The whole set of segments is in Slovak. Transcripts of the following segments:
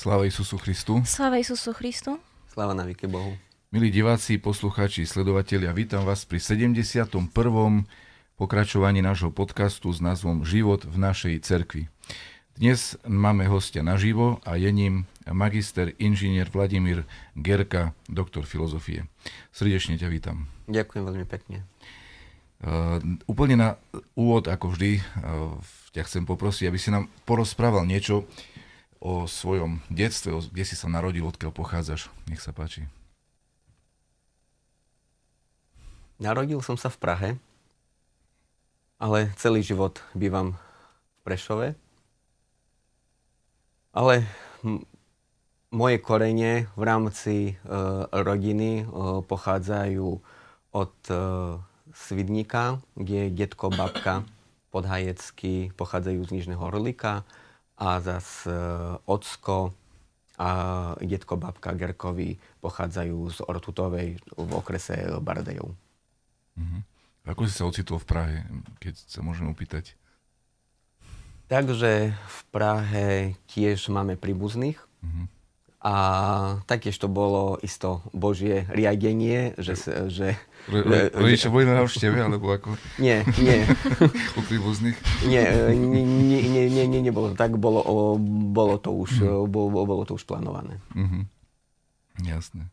Sláva Isusu Christu. Sláva Isusu Christu. Sláva na vike Bohu. Milí diváci, poslucháči, sledovatelia, vítam vás pri 71. pokračovaní nášho podcastu s názvom Život v našej cerkvi. Dnes máme hostia naživo a je ním magister inžinier Vladimír Gerka, doktor filozofie. Srdečne ťa vítam. Ďakujem veľmi pekne. Uh, úplne na úvod, ako vždy, uh, ťa chcem poprosiť, aby si nám porozprával niečo, uh, o svojom detstve, o, kde si sa narodil, odkiaľ pochádzaš. Nech sa páči. Narodil som sa v Prahe, ale celý život bývam v Prešove. Ale m- moje korene v rámci e, rodiny e, pochádzajú od e, Svidníka, kde je detko, babka podhajecky pochádzajú z Nižného Orlika a zas e, ocko a detko babka Gerkovi pochádzajú z Ortutovej v okrese Bardejov. Uh-huh. Ako si sa ocitol v Prahe, keď sa môžem upýtať? Takže v Prahe tiež máme príbuzných. Uh-huh. A taktiež to bolo isto božie riadenie, že... že rodičia boli na návšteve, alebo ako? Nie, nie. U príbuzných? E, nie, nie, nie, nie, nie, nebolo tak, bolo, bolo, to už, mm. E, bolo, bolo to už plánované. Mm-hmm. Jasné.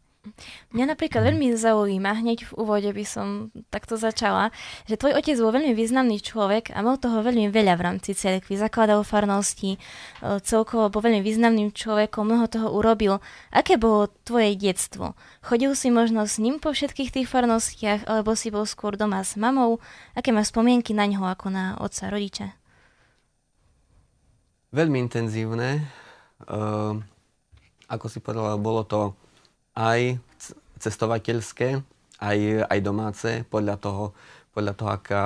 Mňa napríklad veľmi zaujíma, hneď v úvode by som takto začala, že tvoj otec bol veľmi významný človek a mal toho veľmi veľa v rámci cerkvy. Zakladal farnosti, e, celkovo bol veľmi významným človekom, mnoho toho urobil. Aké bolo tvoje detstvo? Chodil si možno s ním po všetkých tých farnostiach, alebo si bol skôr doma s mamou? Aké máš spomienky na ňoho ako na otca, rodiča? Veľmi intenzívne. Uh, ako si povedala, bolo to aj cestovateľské, aj, aj domáce, podľa toho, podľa toho, aká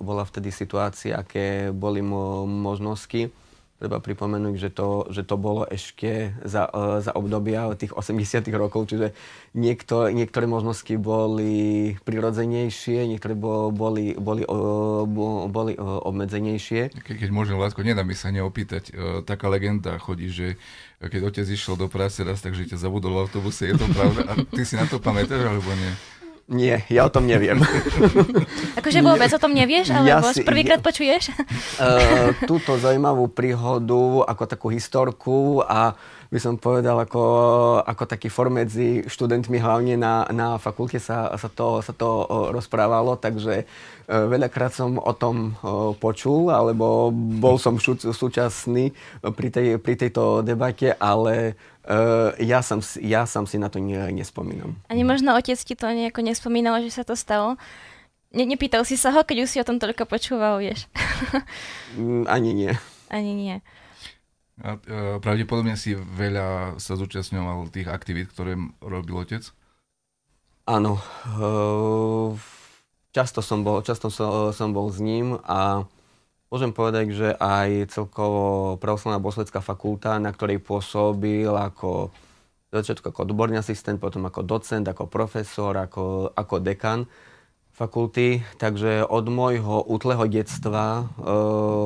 bola vtedy situácia, aké boli možnosti. Treba pripomenúť, že to, že to bolo ešte za, e, za obdobia tých 80 rokov, čiže niekto, niektoré možnosti boli prirodzenejšie, niektoré boli, boli, boli e, obmedzenejšie. Ke, keď môžem, Vládko, nedá mi sa neopýtať. E, taká legenda chodí, že keď otec išiel do práce raz, takže ťa zabudol v autobuse, je to pravda? A ty si na to pamätáš, alebo nie? Nie, ja o tom neviem. akože vôbec o tom nevieš, alebo ja si, prvýkrát ja, počuješ? uh, túto zaujímavú príhodu, ako takú historku a uh, by som povedal, ako, ako taký form medzi študentmi, hlavne na, na fakulte sa, sa, to, sa to rozprávalo, takže e, veľakrát som o tom počul, alebo bol som súčasný pri, tej, pri tejto debate, ale e, ja, som, ja som si na to ne, nespomínam. Ani možno otec ti to nejako nespomínal, že sa to stalo? Ne, nepýtal si sa ho, keď už si o tom toľko počúval, vieš? Mm, ani nie. Ani nie. A e, pravdepodobne si veľa sa zúčastňoval tých aktivít, ktoré robil otec? Áno. E, často som bol, často e, som bol s ním a môžem povedať, že aj celkovo pravoslavná bosvedská fakulta, na ktorej pôsobil ako začiatku ako odborný asistent, potom ako docent, ako profesor, ako, ako dekan, fakulty, takže od môjho útleho detstva e,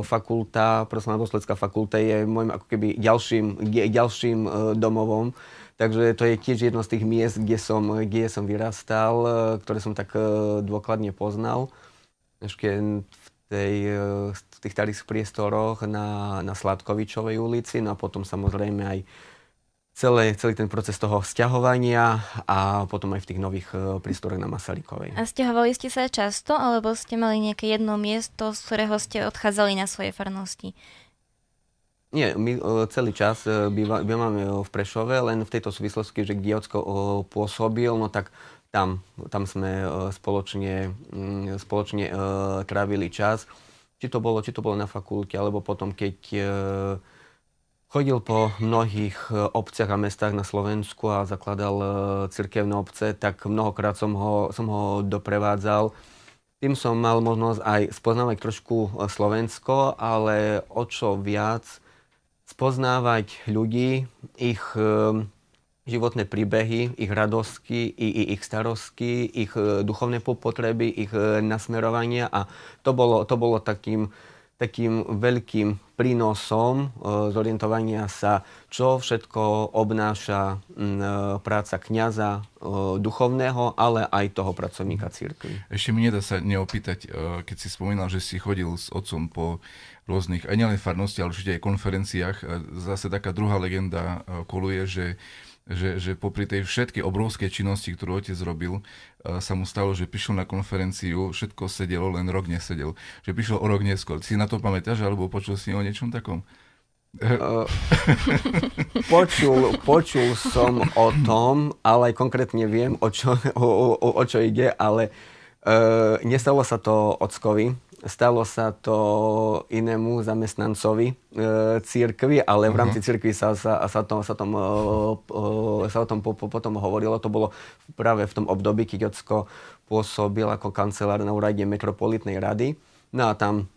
fakulta, prosím naposledská fakulta je môjim ako keby ďalším, ďalším e, domovom. Takže to je tiež jedno z tých miest, kde som, kde som vyrastal, e, ktoré som tak e, dôkladne poznal. Ešte v, tej, e, v tých starých priestoroch na, na Sladkovičovej ulici, no a potom samozrejme aj celé, celý ten proces toho vzťahovania a potom aj v tých nových e, priestoroch na Masalikovej. A sťahovali ste sa často, alebo ste mali nejaké jedno miesto, z ktorého ste odchádzali na svoje farnosti? Nie, my e, celý čas e, býva, bývame v Prešove, len v tejto súvislosti, že kde Ocko pôsobil, no tak tam, tam sme spoločne, mm, spoločne trávili čas. Či to bolo, či to bolo na fakulte, alebo potom, keď Chodil po mnohých e, obciach a mestách na Slovensku a zakladal e, cirkevné obce, tak mnohokrát som ho, som ho doprevádzal. Tým som mal možnosť aj spoznávať trošku e, Slovensko, ale o čo viac spoznávať ľudí, ich životné príbehy, ich radosky, i, i ich starostky, ich duchovné potreby, ich nasmerovania a to bolo, to bolo takým takým veľkým prínosom e, zorientovania sa, čo všetko obnáša e, práca kňaza e, duchovného, ale aj toho pracovníka církvy. Ešte mi nedá sa neopýtať, keď si spomínal, že si chodil s otcom po rôznych, aj nielen farnosti, ale určite aj konferenciách, zase taká druhá legenda koluje, že že, že popri tej všetkej obrovskej činnosti, ktorú otec robil, e, sa mu stalo, že prišiel na konferenciu, všetko sedelo, len rok nesedel. Že prišiel o rok neskôr. Si na to pamätáš, alebo počul si o niečom takom? Uh, počul, počul som o tom, ale konkrétne viem, o čo, o, o, o čo ide, ale uh, nestalo sa to ockovi stalo sa to inému zamestnancovi e, církvy, ale v mhm. rámci církvy sa, sa, sa, tom, sa, tom, e, sa o tom po, po, potom hovorilo. To bolo práve v tom období, keď Jocko pôsobil ako kancelár na úrade Metropolitnej rady. No a tam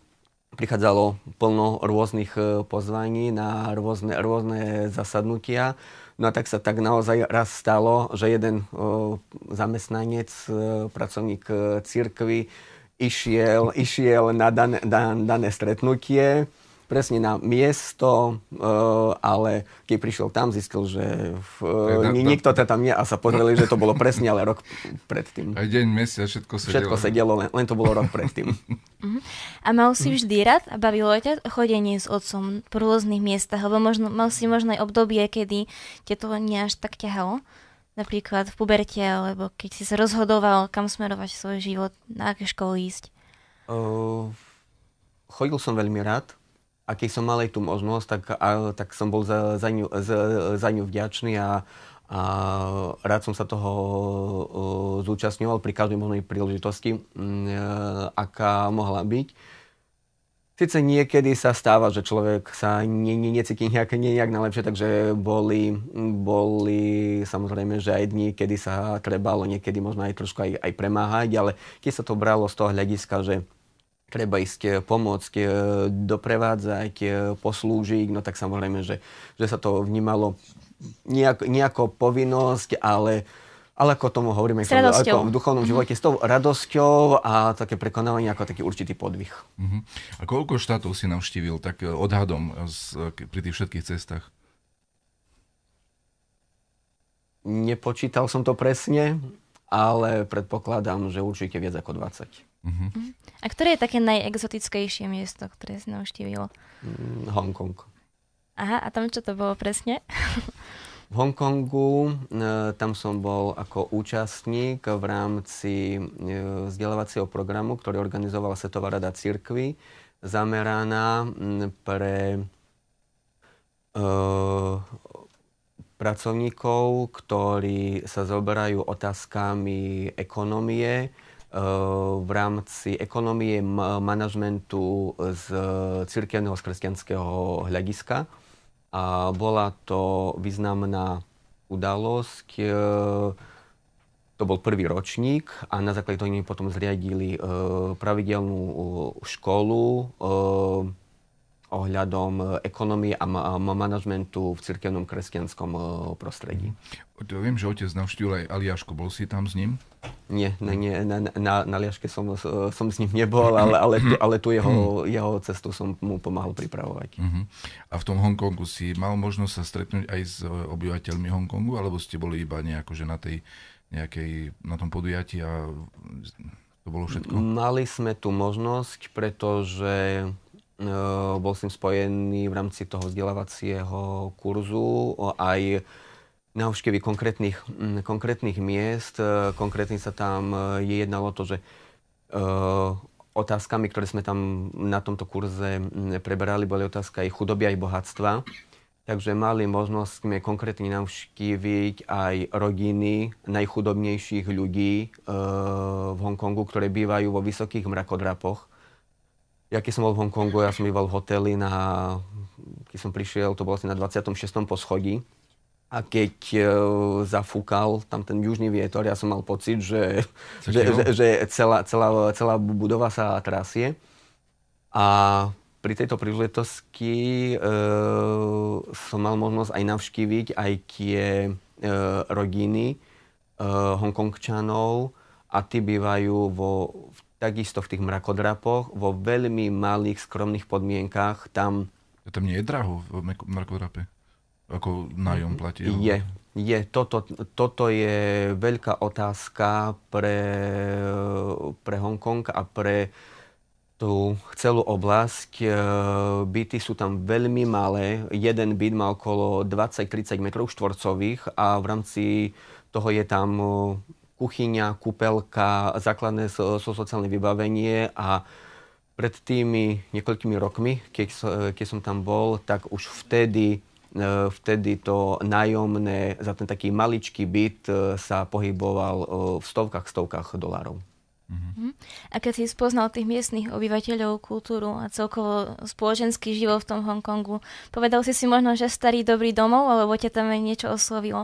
prichádzalo plno rôznych e, pozvaní na rôzne, rôzne zasadnutia. No a tak sa tak naozaj raz stalo, že jeden o, e, zamestnanec, o, e, pracovník církvy, išiel, išiel na dan, dan, dané stretnutie, presne na miesto, uh, ale keď prišiel tam, zistil, že v, uh, ni, nikto to tam nie a sa pozreli, že to bolo presne, ale rok predtým. Aj deň, mesiac, všetko sa Všetko sa dialo, len, len to bolo rok predtým. Mhm. A mal si vždy rád a bavilo ťa chodenie s otcom po rôznych miestach, lebo možno, mal si možno aj obdobie, kedy ťa to nie až tak ťahalo? napríklad v puberte, alebo keď si sa rozhodoval, kam smerovať svoj život, na aké školy ísť? Uh, chodil som veľmi rád a keď som mal aj tú možnosť, tak, a, tak som bol za, za, ňu, za, za ňu vďačný a, a rád som sa toho uh, zúčastňoval pri každej možnej príležitosti, uh, aká mohla byť. Sice niekedy sa stáva, že človek sa ne, ne, necíti nejak, nejak najlepšie, takže boli, boli samozrejme, že aj dni, kedy sa trebalo niekedy možno aj trošku aj, aj premáhať, ale keď sa to bralo z toho hľadiska, že treba ísť eh, pomôcť, eh, doprevádzať, eh, poslúžiť, no tak samozrejme, že, že sa to vnímalo nejak, nejako povinnosť, ale ale ako tomu hovoríme s ako v duchovnom mhm. živote, mm-hmm. s tou radosťou a také prekonávanie ako taký určitý podvih. Mm-hmm. A koľko štátov si navštívil tak e, odhadom z, e, pri tých všetkých cestách? Nepočítal som to presne, ale predpokladám, že určite viac ako 20. Mm-hmm. Mhm. A ktoré je také najexotickejšie miesto, ktoré si navštívil? Mm, Hongkong. Aha, a tam čo to bolo presne? V Hongkongu e, tam som bol ako účastník v rámci e, vzdelávacieho programu, ktorý organizovala Svetová rada církvy, zameraná pre e, pracovníkov, ktorí sa zoberajú otázkami ekonomie v rámci ekonomie manažmentu z církevného z kresťanského hľadiska. A bola to významná udalosť. E, to bol prvý ročník a na základe toho potom zriadili e, pravidelnú e, školu ohľadom e, ekonomie a manažmentu v cirkevnom kresťanskom e, prostredí. Ja mhm. viem, že otec navštívil aj Aliašku. Bol si tam s ním? Nie, ne, nie na, na, na Aliaške som, e, som s ním nebol, ale, ale, tu, ale tu jeho, mhm. jeho cestu som mu pomáhal pripravovať. Uh-huh. A v tom Hongkongu si mal možnosť sa stretnúť aj s obyvateľmi Hongkongu, alebo ste boli iba nejako, že na, tej, nejakej, na tom podujatí a to bolo všetko? Mali sme tu možnosť, pretože Ehm, bol s ním spojený v rámci toho vzdelávacieho kurzu aj návštevy konkrétnych, konkrétnych miest. Ehm, konkrétne sa tam e, je jednalo to, že ehm, otázkami, ktoré sme tam na tomto kurze preberali, boli otázka aj chudoby, aj bohatstva. Takže mali možnosť sme konkrétne navštíviť aj rodiny najchudobnejších ľudí v Hongkongu, ktoré bývajú vo vysokých mrakodrapoch ja keď som bol v Hongkongu, ja som býval v hoteli na... Keď som prišiel, to bolo asi na 26. poschodí. A keď e, zafúkal tam ten južný vietor, ja som mal pocit, že, že, že, že celá, celá, celá budova sa trasie. A pri tejto príležitosti e, som mal možnosť aj navštíviť aj tie e, rodiny e, Hongkongčanov a tí bývajú vo, v takisto v tých mrakodrapoch, vo veľmi malých, skromných podmienkách tam... To tam nie je draho v mrakodrape? Ako nájom platí? Je. Je. Toto, toto je veľká otázka pre, pre Hongkong a pre tú celú oblasť. E, byty sú tam veľmi malé. Jeden byt má okolo 20-30 metrov štvorcových a v rámci toho je tam kuchyňa, kúpelka, základné so, so sociálne vybavenie a pred tými niekoľkými rokmi, keď, keď som tam bol, tak už vtedy e, vtedy to nájomné za ten taký maličký byt e, sa pohyboval e, v stovkách, stovkách dolárov. Mm-hmm. A keď si spoznal tých miestnych obyvateľov, kultúru a celkovo spoločenský život v tom Hongkongu, povedal si si možno, že starý dobrý domov, alebo ťa tam aj niečo oslovilo?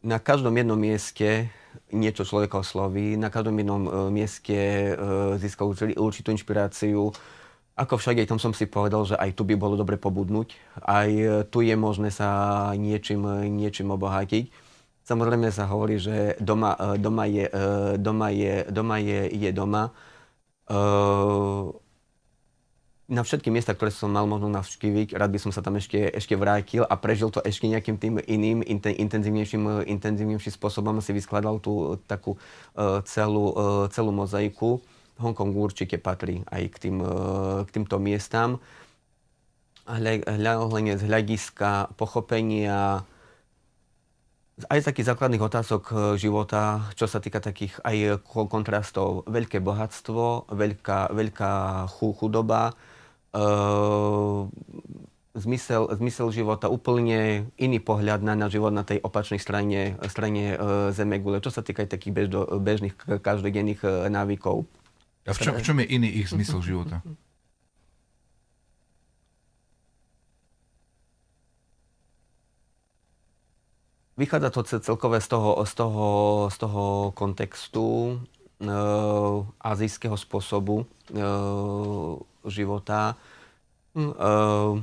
na každom jednom mieste niečo človeka osloví, na každom jednom e, mieste e, určitú, určitú inšpiráciu. Ako však aj tam som si povedal, že aj tu by bolo dobre pobudnúť, aj e, tu je možné sa niečím, niečím obohatiť. Samozrejme sa hovorí, že doma, e, doma, je, doma, je, doma je, je doma na všetky miesta, ktoré som mal možno navštíviť, rád by som sa tam ešte, ešte vrátil a prežil to ešte nejakým tým iným, intenzívnejším, eh, intenzívnejším spôsobom si vyskladal tú eh, takú uh, celú, uh, celú mozaiku. Hongkong určite patrí aj k, tým, uh, k týmto miestam. Hľa, z hľadiska pochopenia aj z takých základných otázok života, čo sa týka takých aj kontrastov, veľké bohatstvo, veľká, veľká chudoba, Ehm, zmysel, zmysel života, úplne iný pohľad na, na život na tej opačnej strane, strane e, Zeme Gule, čo sa týka aj takých beždo, bežných každodenných uh, návykov. A v čom, v čom je iný ich zmysel života? Vychádza to celkové z toho, z toho, z toho kontextu e, azijského spôsobu e, života uh,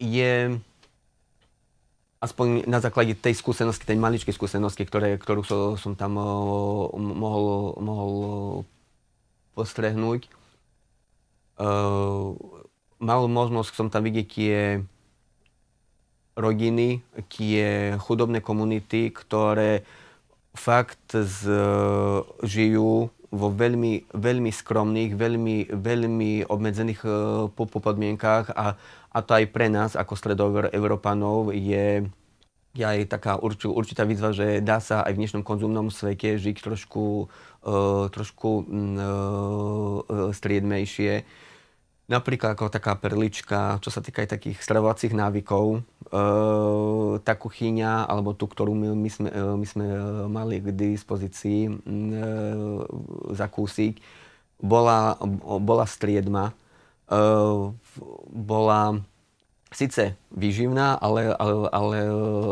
je aspoň na základe tej skúsenosti, tej maličkej skúsenosti, ktoré, ktorú so, som tam uh, mohol, mohol postrehnúť, uh, e, mal možnosť som tam vidieť tie rodiny, tie chudobné komunity, ktoré fakt z, žijú vo veľmi, veľmi skromných, veľmi, veľmi obmedzených uh, e, podmienkách a, a to aj pre nás ako stredover Európanov je, je aj taká urč, určitá výzva, že dá sa aj v dnešnom konzumnom svete žiť trošku, uh, trošku uh, striedmejšie. Napríklad ako taká perlička, čo sa týka aj takých stravovacích návykov, e, tá kuchyňa, alebo tú, ktorú my, my, sme, e, my sme e, mali k dispozícii e, zakúsiť, bola, bola striedma, e, bola síce výživná, ale, ale, ale,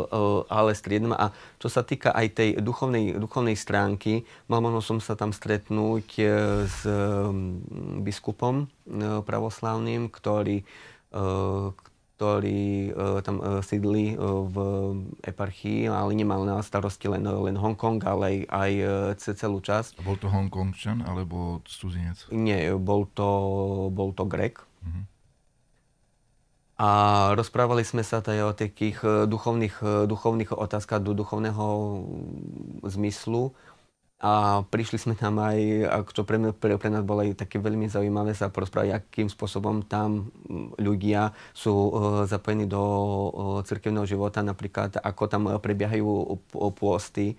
eh, ale striedna. A čo sa týka aj tej duchovnej, duchovnej stránky, mal možno som sa tam stretnúť eh, s mm, biskupom eh, pravoslavným, ktorý, ktorý tam sídli v eparchii, ale nemal na starosti len, len Hongkong, ale aj, celú časť. Bol to Hongkongčan alebo cudzinec? Nie, bol to, bol to Grek. Mm-hmm a rozprávali sme sa teda o takých e, duchovných, e, duchovných otázkach do duchovného zmyslu. A prišli sme tam aj, čo pre, mňa, pre, pre nás bolo aj také veľmi zaujímavé sa porozprávať, akým spôsobom tam ľudia sú uh, zapojení do uh, cirkevného života, napríklad ako tam prebiehajú pôsty.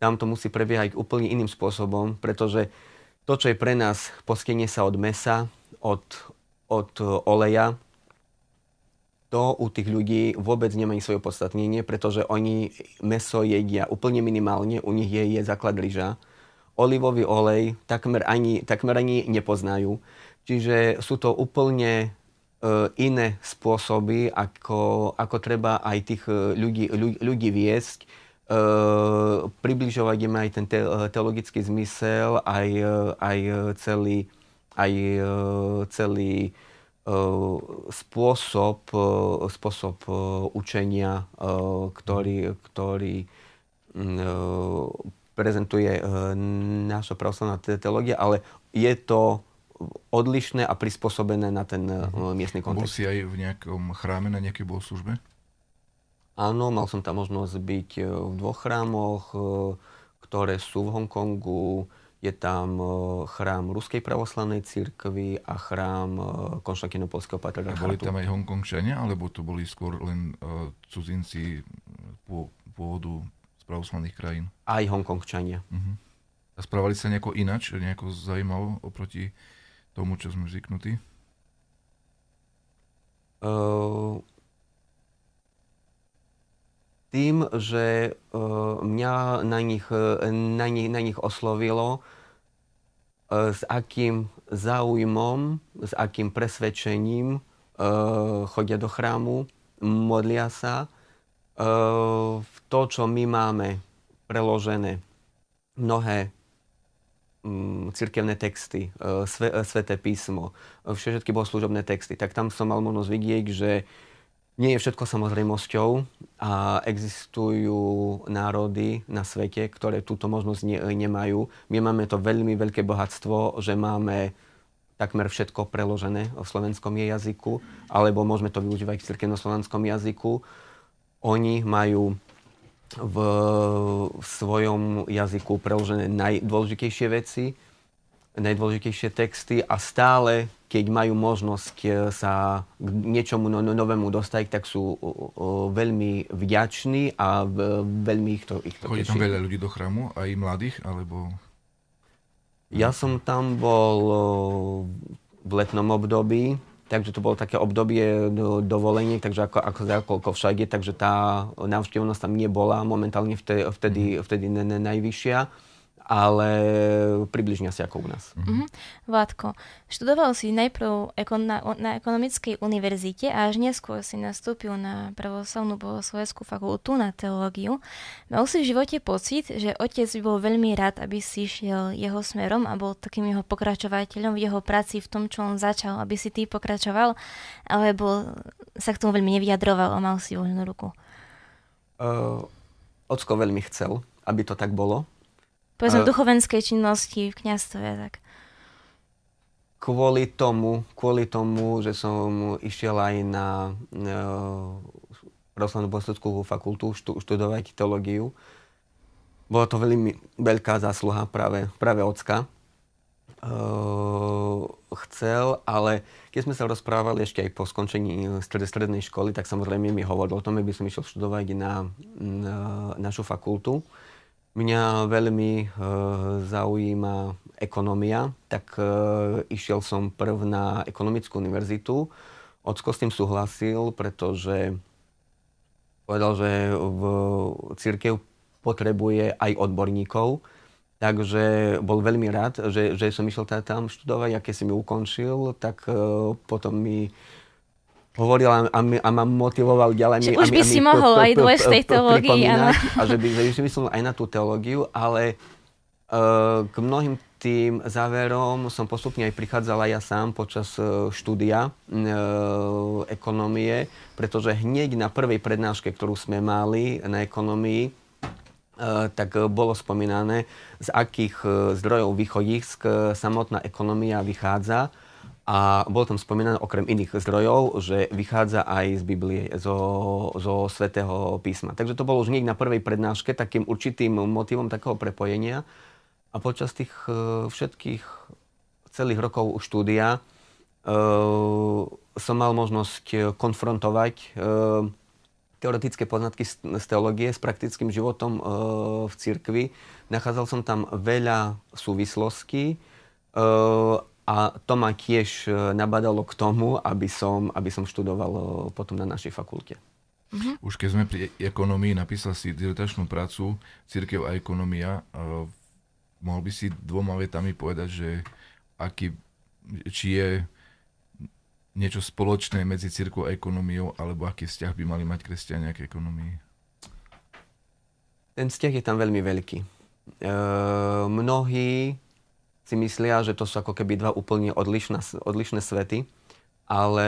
Tam to musí prebiehať úplne iným spôsobom, pretože to, čo je pre nás poskenie sa od mesa, od, od oleja, to u tých ľudí vôbec nemajú svoje podstatnenie, pretože oni meso jedia úplne minimálne, u nich je, je základ lyža. Olivový olej takmer ani, takmer ani nepoznajú. Čiže sú to úplne e, iné spôsoby, ako, ako treba aj tých e, ľudí, ľudí, ľudí viesť, e, približovať im aj ten te, e, teologický zmysel, aj, aj celý, aj celý E, spôsob, e, spôsob e, učenia, ktorý, ktorý mm, prezentuje naša pravoslavná teológia, ale je to odlišné a prispôsobené na ten uh-huh. miestny kontext. Bol si aj v nejakom chráme na nejakej službe. Áno, mal som tam možnosť byť v dvoch chrámoch, ktoré sú v Hongkongu, je tam e, chrám Ruskej pravoslavnej církvy a chrám e, Konštantinopolského patriarchátu. Boli tam aj Hongkongčania, alebo to boli skôr len uh, cudzinci pôvodu z pravoslavných krajín? Aj Hongkongčania. Uh-huh. A správali sa nejako inač, nejako zaujímavo oproti tomu, čo sme zvyknutí? Uh tým, že e, mňa na nich, e, na nich, na nich oslovilo, e, s akým záujmom, s akým presvedčením chodia do chrámu, modlia sa, v to, čo my máme preložené mnohé mm, cirkevné texty, sve, sveté písmo, všetky bohoslúžobné texty, tak tam som mal možnosť vidieť, že nie je všetko samozrejmosťou a existujú národy na svete, ktoré túto možnosť ne, nemajú. My máme to veľmi veľké bohatstvo, že máme takmer všetko preložené v slovenskom jazyku, alebo môžeme to využívať v slovenskom jazyku. Oni majú v, v svojom jazyku preložené najdôležitejšie veci, najdôležitejšie texty a stále keď majú možnosť e, sa k niečomu no-, no, novému dostať, tak sú o, o, veľmi vďační a v, veľmi ich to, ich to Chodí teší. tam veľa ľudí do chrámu, aj mladých, alebo... Ja som tam bol v letnom období, takže to bolo také obdobie do, takže ako, ako ako všade, takže tá návštevnosť tam nebola momentálne vtedy, mhm. vtedy, vtedy najvyššia ale približne asi ako u nás. Mm-hmm. Vládko, študoval si najprv na, na ekonomickej univerzite a až neskôr si nastúpil na pravoslavnú bohoslovenskú fakultu na teológiu. Mal si v živote pocit, že otec by bol veľmi rád, aby si šiel jeho smerom a bol takým jeho pokračovateľom v jeho práci v tom, čo on začal, aby si ty pokračoval, alebo sa k tomu veľmi nevyjadroval a mal si voľnú ruku? Uh, ocko veľmi chcel, aby to tak bolo povedzme, v duchovenskej činnosti v kniastove. Tak. Kvôli tomu, kvôli tomu, že som išiel aj na uh, e, Roslavnú bostockú fakultu štú, študovať teológiu, bola to veľmi veľká zásluha práve, práve ocka. Uh, chcel, ale keď sme sa rozprávali ešte aj po skončení stred, strednej školy, tak samozrejme mi hovoril o tom, aby som išiel študovať na, na našu fakultu. Uh, Mňa veľmi e, zaujíma ekonomia, tak e, išiel som prv na ekonomickú univerzitu. Ocko s tým súhlasil, pretože povedal, že v církev potrebuje aj odborníkov, takže bol veľmi rád, že, že som išiel tam študovať a keď si mi ukončil, tak e, potom mi hovoril a, a, a ma motivoval ďalej. Že už by si mohol aj dôjsť tej teológii. A že by, že by som aj na tú teológiu, ale e, k mnohým tým záverom som postupne aj prichádzala ja sám počas e, štúdia e, ekonomie, pretože hneď na prvej prednáške, ktorú sme mali na ekonomii, e, tak bolo spomínané, z akých e, zdrojov východisk samotná ekonomia vychádza. A bolo tam spomínané okrem iných zdrojov, že vychádza aj z Biblie, zo, zo svätého písma. Takže to bolo už niekde na prvej prednáške takým určitým motivom takého prepojenia. A počas tých e, všetkých celých rokov štúdia e, som mal možnosť e, konfrontovať teoretické poznatky z teológie s praktickým životom v cirkvi. Nachádzal som tam veľa súvislostí a to ma tiež e, nabadalo k tomu, aby som, aby som študoval e, potom na našej fakulte. Mhm. Už keď sme pri e- ekonomii, napísal si dizertačnú prácu Církev a ekonomia. mohol by si dvoma vetami povedať, že aký, či je niečo spoločné medzi církou a ekonomiou, alebo aký vzťah by mali mať kresťania k ekonomii? Ten vzťah je tam veľmi veľký. E, mnohí si myslia, že to sú ako keby dva úplne odlišná, odlišné svety, ale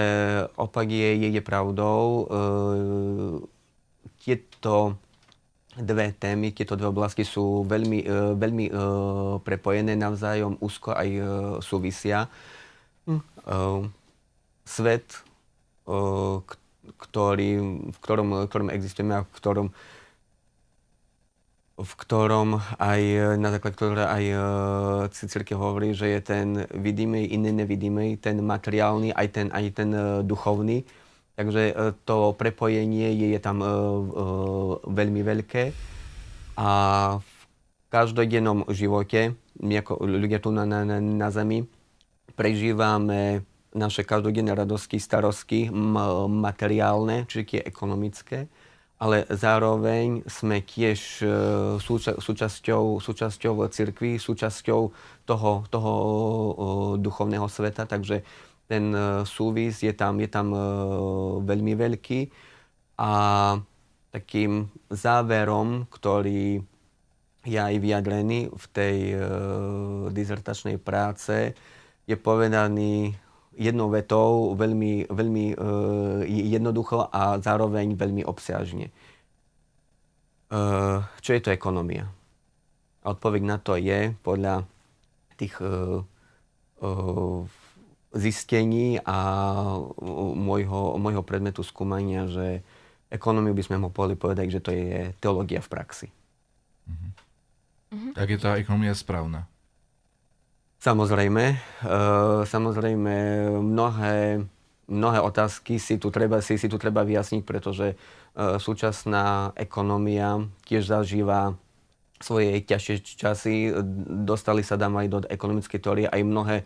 opak je, je, je pravdou. E, tieto dve témy, tieto dve oblasti sú veľmi, e, veľmi e, prepojené navzájom, úzko aj e, súvisia. Mm. E, svet, e, ktorý, v ktorom, ktorom existujeme a v ktorom e, v ktorom aj, na základe ktoré aj e, Cicirke hovorí, že je ten vidímej, iný nevidímej, ten materiálny, aj ten, aj ten e, duchovný. Takže e, to prepojenie je, je tam veľmi veľké. A v každodennom živote, my ako ľudia tu na, na, na Zemi, prežívame naše každodenné radosti, starosti. materiálne, či tie ekonomické ale zároveň sme tiež e, súča- súčasťou, súčasťou cirkvi, súčasťou toho, toho duchovného sveta, takže ten e, súvis je tam, je tam e, veľmi veľký a takým záverom, ktorý je aj vyjadrený v tej dizertačnej práce, je povedaný jednou vetou, veľmi, veľmi uh, jednoducho a zároveň veľmi obsiažne. Uh, čo je to ekonomia? A odpoveď na to je podľa tých uh, uh, zistení a môjho, môjho predmetu skúmania, že ekonomiu by sme mohli povedať, že to je teológia v praxi. Mm-hmm. Mm-hmm. Tak je tá ekonomia správna. Samozrejme, eh, samozrejme mnohé, mnohé otázky si tu, treba, si, si tu treba vyjasniť, pretože eh, súčasná ekonomia tiež zažíva svoje ťažšie časy. Dostali sa tam aj do ekonomickej teórie aj mnohé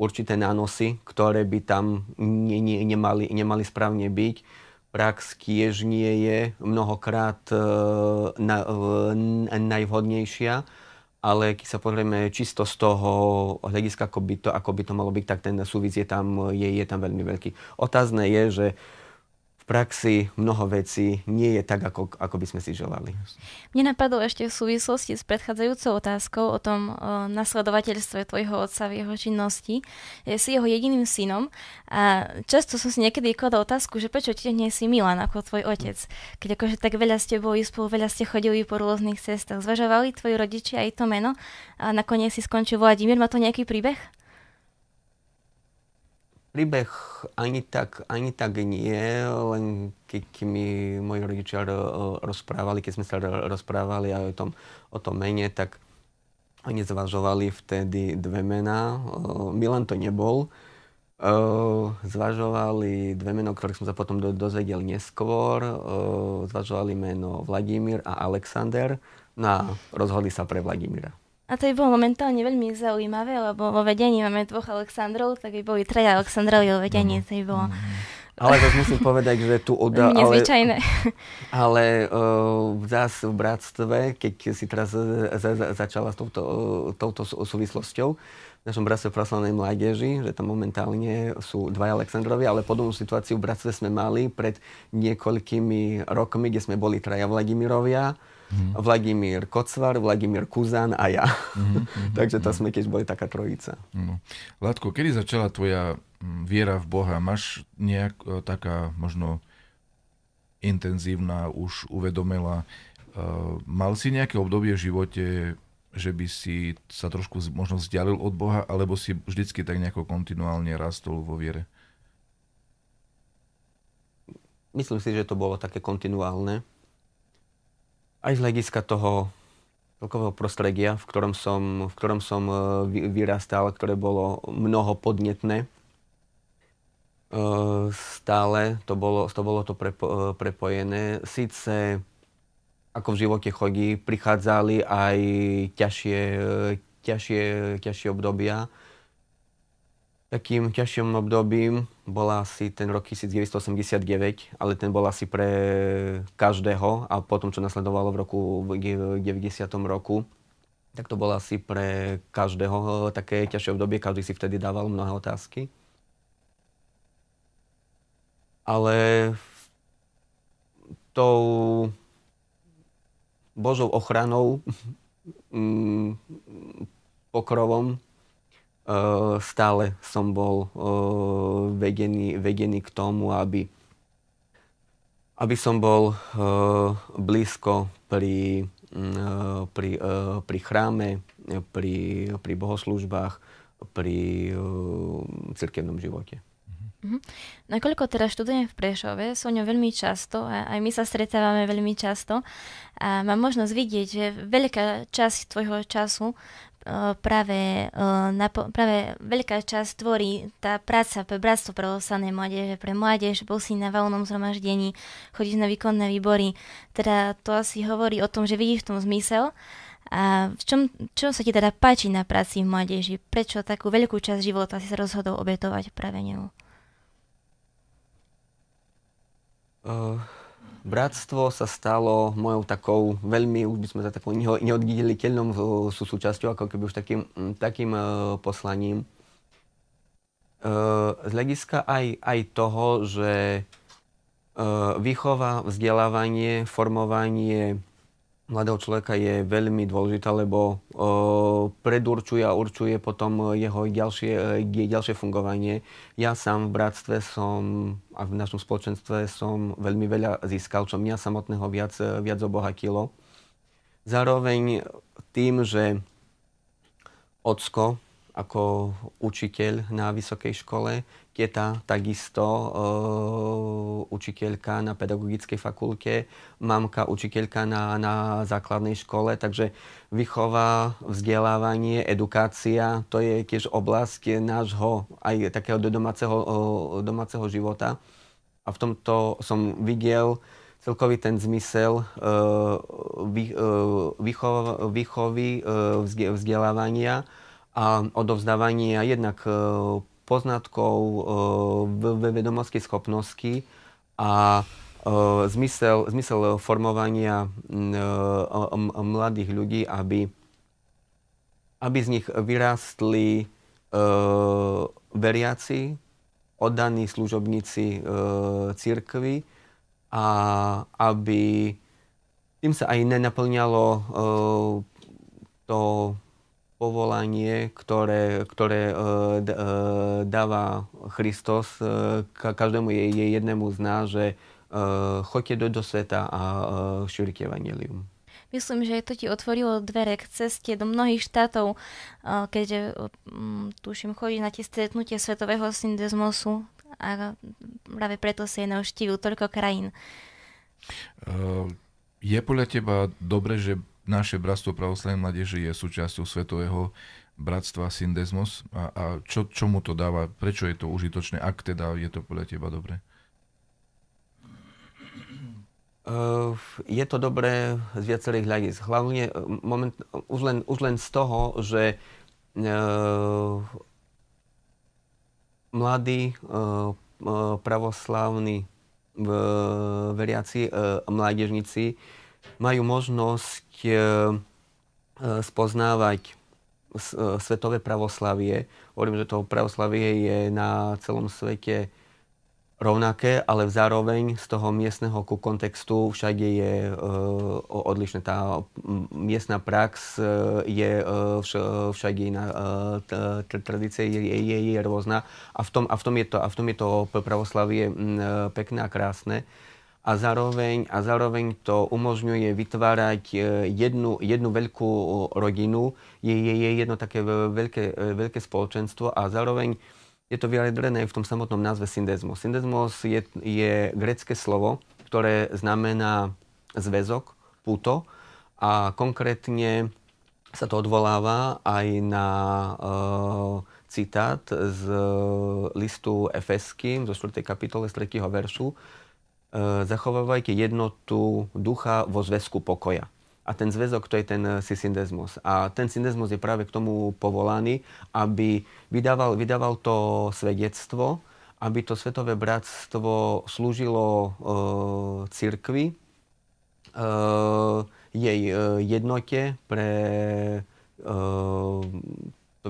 určité nánosy, ktoré by tam ne, ne, nemali, nemali správne byť. Prax tiež nie je mnohokrát e, na, e, najvhodnejšia ale keď sa pozrieme čisto z toho hľadiska, ako by to, ako by to malo byť, tak ten súvis je tam, je, je tam veľmi veľký. Otázne je, že praxi mnoho vecí nie je tak, ako, ako by sme si želali. Mne napadlo ešte v súvislosti s predchádzajúcou otázkou o tom o, nasledovateľstve tvojho otca v jeho činnosti. Je, si jeho jediným synom a často som si niekedy kladol otázku, že prečo ti nie si Milan ako tvoj otec, keď akože tak veľa ste boli spolu, veľa ste chodili po rôznych cestách. Zvažovali tvoji rodičia aj to meno a nakoniec si skončil Vladimír. Má to nejaký príbeh? Príbeh ani tak, ani tak nie, len keď mi moji rodičia rozprávali, keď sme sa rozprávali aj o tom, o tom mene, tak oni zvažovali vtedy dve mená. Milan to nebol. Zvažovali dve meno, ktoré som sa potom dozvedel neskôr. Zvažovali meno Vladimír a Alexander. No a rozhodli sa pre Vladimíra. A to je bolo momentálne veľmi zaujímavé, lebo vo vedení máme dvoch Aleksandrov, tak by boli traja Aleksandrovi vo vedení, mhm. to by bolo... Mhm. Ale to musím povedať, že tu od Nezvyčajné. Ale, ale uh, zás v bratstve, keď si teraz za, za, začala s touto, uh, touto súvislosťou, v našom bratstve praslanej mládeži, že tam momentálne sú dva Aleksandrovi, ale podobnú situáciu v bratstve sme mali pred niekoľkými rokmi, kde sme boli traja Vladimirovia mm. Vladimír Kocvar, Vladimír Kuzan a ja. Mm, hmm Takže to mhm. sme keď boli taká trojica. Mm. No. Látko, kedy začala tvoja mm, viera v Boha? Máš nejak e, taká možno intenzívna, už uvedomela. E, mal si nejaké obdobie v živote, že by si sa trošku možno vzdialil od Boha, alebo si vždycky tak nejako kontinuálne rastol vo viere? Myslím si, že to bolo také kontinuálne aj z hľadiska toho celkového prostredia, v ktorom som, v ktorom som e, vyrastal, ktoré bolo mnoho podnetné. E, stále to bolo to, bolo to prepo, e, prepojené. Sice ako v živote chodí, prichádzali aj ťažšie, ťažšie, ťažšie obdobia, Takým ťažším obdobím bola asi ten rok 1989, ale ten bol asi pre každého a potom, čo nasledovalo v roku v 90. roku, tak to bolo asi pre každého eh, také ťažšie obdobie, každý si vtedy dával mnohé otázky. Ale tou Božou ochranou, mm, pokrovom Eh, stále som bol eh, vedený, vedený k tomu, aby, aby som bol eh, blízko pri, mm, pri, pri chráme, pri, pri bohoslužbách, pri cirkevnom živote. Mm-hmm. Nakoľko teda študujem v Prešove, ňou veľmi často, a aj my sa stretávame veľmi často, a mám možnosť vidieť, že veľká časť tvojho času Eh, práve, eh, práve veľká časť tvorí tá práca pre Bratstvo pre osané mládeže, pre mládež, bol si na valnom zhromaždení, chodíš na výkonné výbory, teda to asi hovorí o tom, že vidíš v tom zmysel. A v čom, čo sa ti teda páči na práci v mládeži? Prečo takú veľkú časť života si sa rozhodol obetovať práve ňou? Uh, Bratstvo sa stalo mojou takou veľmi, už by sme sa takou neoddeliteľnou e, sú súčasťou, ako keby už takým, takým e, poslaním. E, z hľadiska aj, aj toho, že výchova, vzdelávanie, formovanie mladého človeka je veľmi dôležitá, lebo predurčuje a určuje potom jeho ďalšie, ďalšie fungovanie. Ja sám v bratstve som a v našom spoločenstve som veľmi veľa získal, čo mňa samotného viac, viac obohatilo. Zároveň tým, že ocko ako učiteľ na vysokej škole Kieta, takisto e, učiteľka na pedagogickej fakulte, mamka učiteľka na, na základnej škole, takže vychová, vzdelávanie, edukácia, to je tiež oblasť nášho aj takého domáceho, eh, domáceho života. A v tomto som videl celkový ten zmysel eh, vy, výchov, výchovy, vzdelávania a odovzdávania jednak poznatkov, eh, vedomosti, schopnosti a eh, zmysel, zmysel formovania mm, eh, mladých ľudí, aby, aby z nich vyrástli veriaci, oddaní služobníci církvy a aby tým sa aj nenaplňalo to povolanie, ktoré, ktoré e, e, dáva Hristos e, každému je, je jednému z nás, že choďte do, do sveta a šírite evanelium. Myslím, že to ti otvorilo dvere k ceste do mnohých štátov, keďže tuším, chodí na tie stretnutie Svetového syndezmosu a práve preto si je navštívil toľko krajín. Je podľa teba dobre, že naše Bratstvo pravoslavnej mládeže je súčasťou Svetového bratstva Syndesmos a, a čo, čo mu to dáva, prečo je to užitočné, ak teda je to podľa teba dobré? Eh, je to dobré z viacerých hľadisk. Hlavne eh, moment, už, len, už len z toho, že eh, mladí pravoslavní veriaci mládežníci majú možnosť e, e, spoznávať e, svetové pravoslavie. Hovorím, že to pravoslavie je na celom svete rovnaké, ale zároveň z toho miestneho ku kontextu všade je e, odlišné. Tá miestna prax je e, všade iná, e, tradícia je, je, je rôzna a v, tom, a, v tom je to, a v tom je to pravoslavie pekné a krásne. E, a zároveň, a zároveň to umožňuje vytvárať e, jednu, jednu veľkú rodinu, je, je, je jedno také veľké, e, veľké spoločenstvo a zároveň je to vyjadrené v tom samotnom názve syndezmus. Syndezmus je, je grecké slovo, ktoré znamená zväzok, puto a konkrétne sa to odvoláva aj na e, citát z e, listu Efeským zo 4. kapitole z 3. veršu, E, zachovávajte jednotu ducha vo zväzku pokoja. A ten zväzok to je ten e, sysyndezmus. A ten syndezmus je práve k tomu povolaný, aby vydával, vydával to svedectvo, aby to svetové bratstvo slúžilo e, cirkvi, e, jej e, jednote pre to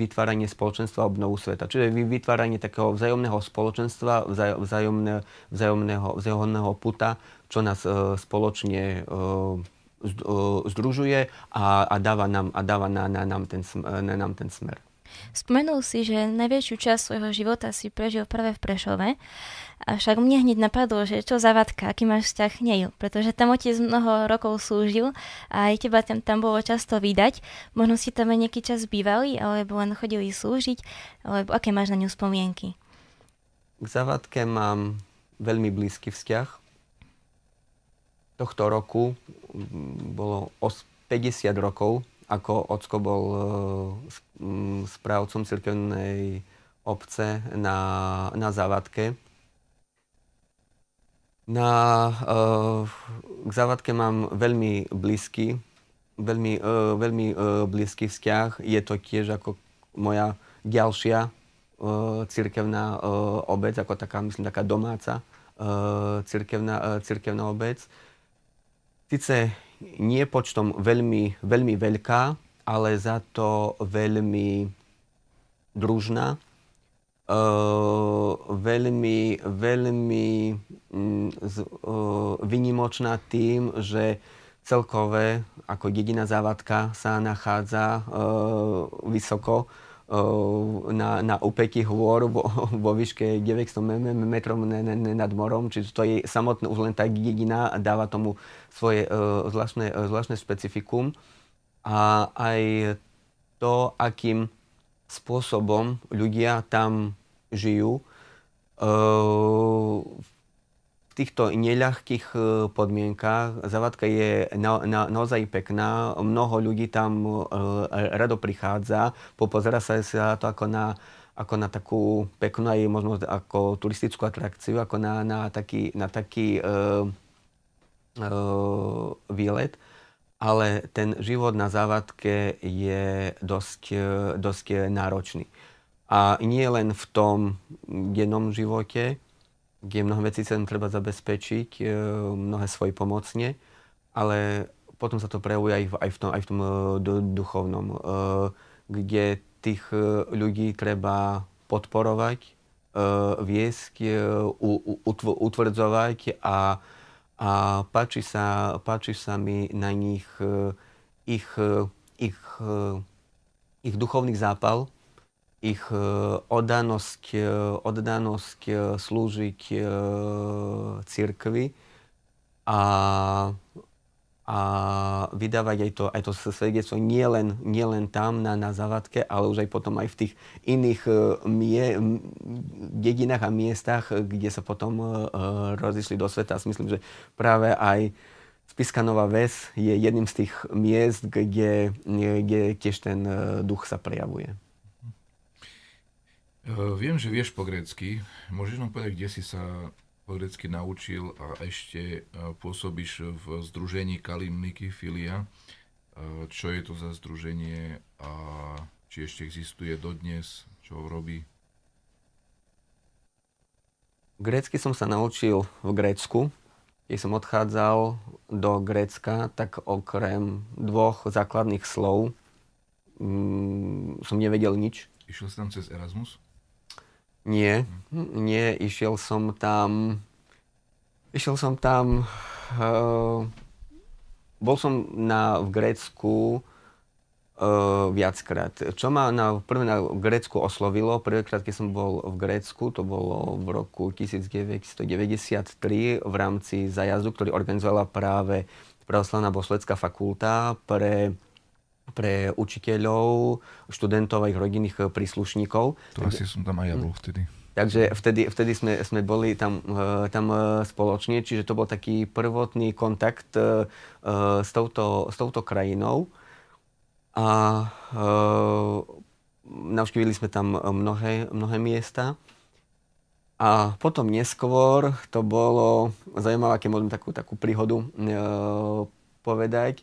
vytváranie spoločenstva a obnovu sveta. Čiže vytváranie takého vzájomného spoločenstva, vzájomné, vzájomného, vzájomného puta, čo nás e, spoločne e, e, združuje a, a dáva nám, a dáva na, na, nám ten, e, na nám ten smer. Spomenul si, že najväčšiu časť svojho života si prežil práve v Prešove, avšak mne hneď napadlo, že čo za Vatka, aký máš vzťah k nej, pretože tam otec mnoho rokov slúžil a aj teba tam, tam bolo často vydať. Možno si tam aj nejaký čas bývali, alebo len chodili slúžiť, alebo aké máš na ňu spomienky? K Zavadke mám veľmi blízky vzťah. Tohto roku bolo 50 rokov ako Ocko bol e, mm, správcom cirkevnej obce na, na závadke. Na, e, k závadke mám veľmi blízky, veľmi, e, veľmi blízky vzťah. Je to tiež ako moja ďalšia cirkevná obec, ako taká, myslím, taká domáca cirkevná, cirkevná obec. Sice nie počtom veľmi, veľmi veľká, ale za to veľmi družná, e, veľmi, veľmi e, vynimočná tým, že celkové ako jediná závadka sa nachádza e, vysoko Ehm, na, na úpeky hôr vo, vo výške 900 m nad morom, čiže to je samotné už len tak jediná a dáva tomu svoje eh, zvláštne, eh, zvláštne špecifikum. A aj to, akým spôsobom ľudia tam žijú, uh, týchto neľahkých e, podmienkách. Zavadka je na, na, naozaj pekná. Mnoho ľudí tam e, e, rado prichádza. Popozera sa, sa to ako na ako na takú peknú aj možno ako turistickú atrakciu, ako na, na taký, na taký e, e, výlet. Ale ten život na závadke je dosť, dosť náročný. A nie len v tom dennom živote, kde mnoho vecí sa treba zabezpečiť, e, mnohé svoje pomocne, ale potom sa to prejavuje aj v, aj v tom, aj v tom e, duchovnom, e, kde tých ľudí treba podporovať, viesť, utvrdzovať a, a páči, sa, páči sa mi na nich ich, ich, ich duchovný zápal, ich e, oddanosť, e, oddanosť e, slúžiť církvi a, a vydávať aj to, aj to svedectvo nielen nie len tam na, na zavadke, ale už aj potom aj v tých iných mie, dedinách a miestach, kde sa potom uh, rozišli do sveta. A myslím, že práve aj Spiska Nová Ves je jedným z tých miest, kde, kde tiež ten duch sa prejavuje. E, viem, že vieš po grécky. Môžeš nám povedať, kde si sa po grécky naučil a ešte e, pôsobíš v združení Kalimniky Filia. E, čo je to za združenie a či ešte existuje dodnes? Čo ho robí? Grécky som sa naučil v Grécku. Keď som odchádzal do Grécka, tak okrem dvoch základných slov mm, som nevedel nič. Išiel si tam cez Erasmus? Nie, nie, išiel som tam, išiel som tam, uh, bol som na, v Grécku uh, viackrát. Čo ma na, prvé na Grécku oslovilo, prvýkrát, keď som bol v Grécku, to bolo v roku 1993 v rámci zajazdu, ktorý organizovala práve Pravoslavná bosledská fakulta pre pre učiteľov, študentov a ich rodinných eh, príslušníkov. To Takže, asi som tam aj ja bol mm. vtedy. Takže vtedy, vtedy sme, sme boli tam, eh, tam eh, spoločne, čiže to bol taký prvotný kontakt s touto, s touto krajinou. A navštívili sme tam mnohé, mnohé miesta. A potom neskôr to bolo zaujímavé, aké môžem takú, takú príhodu povedať.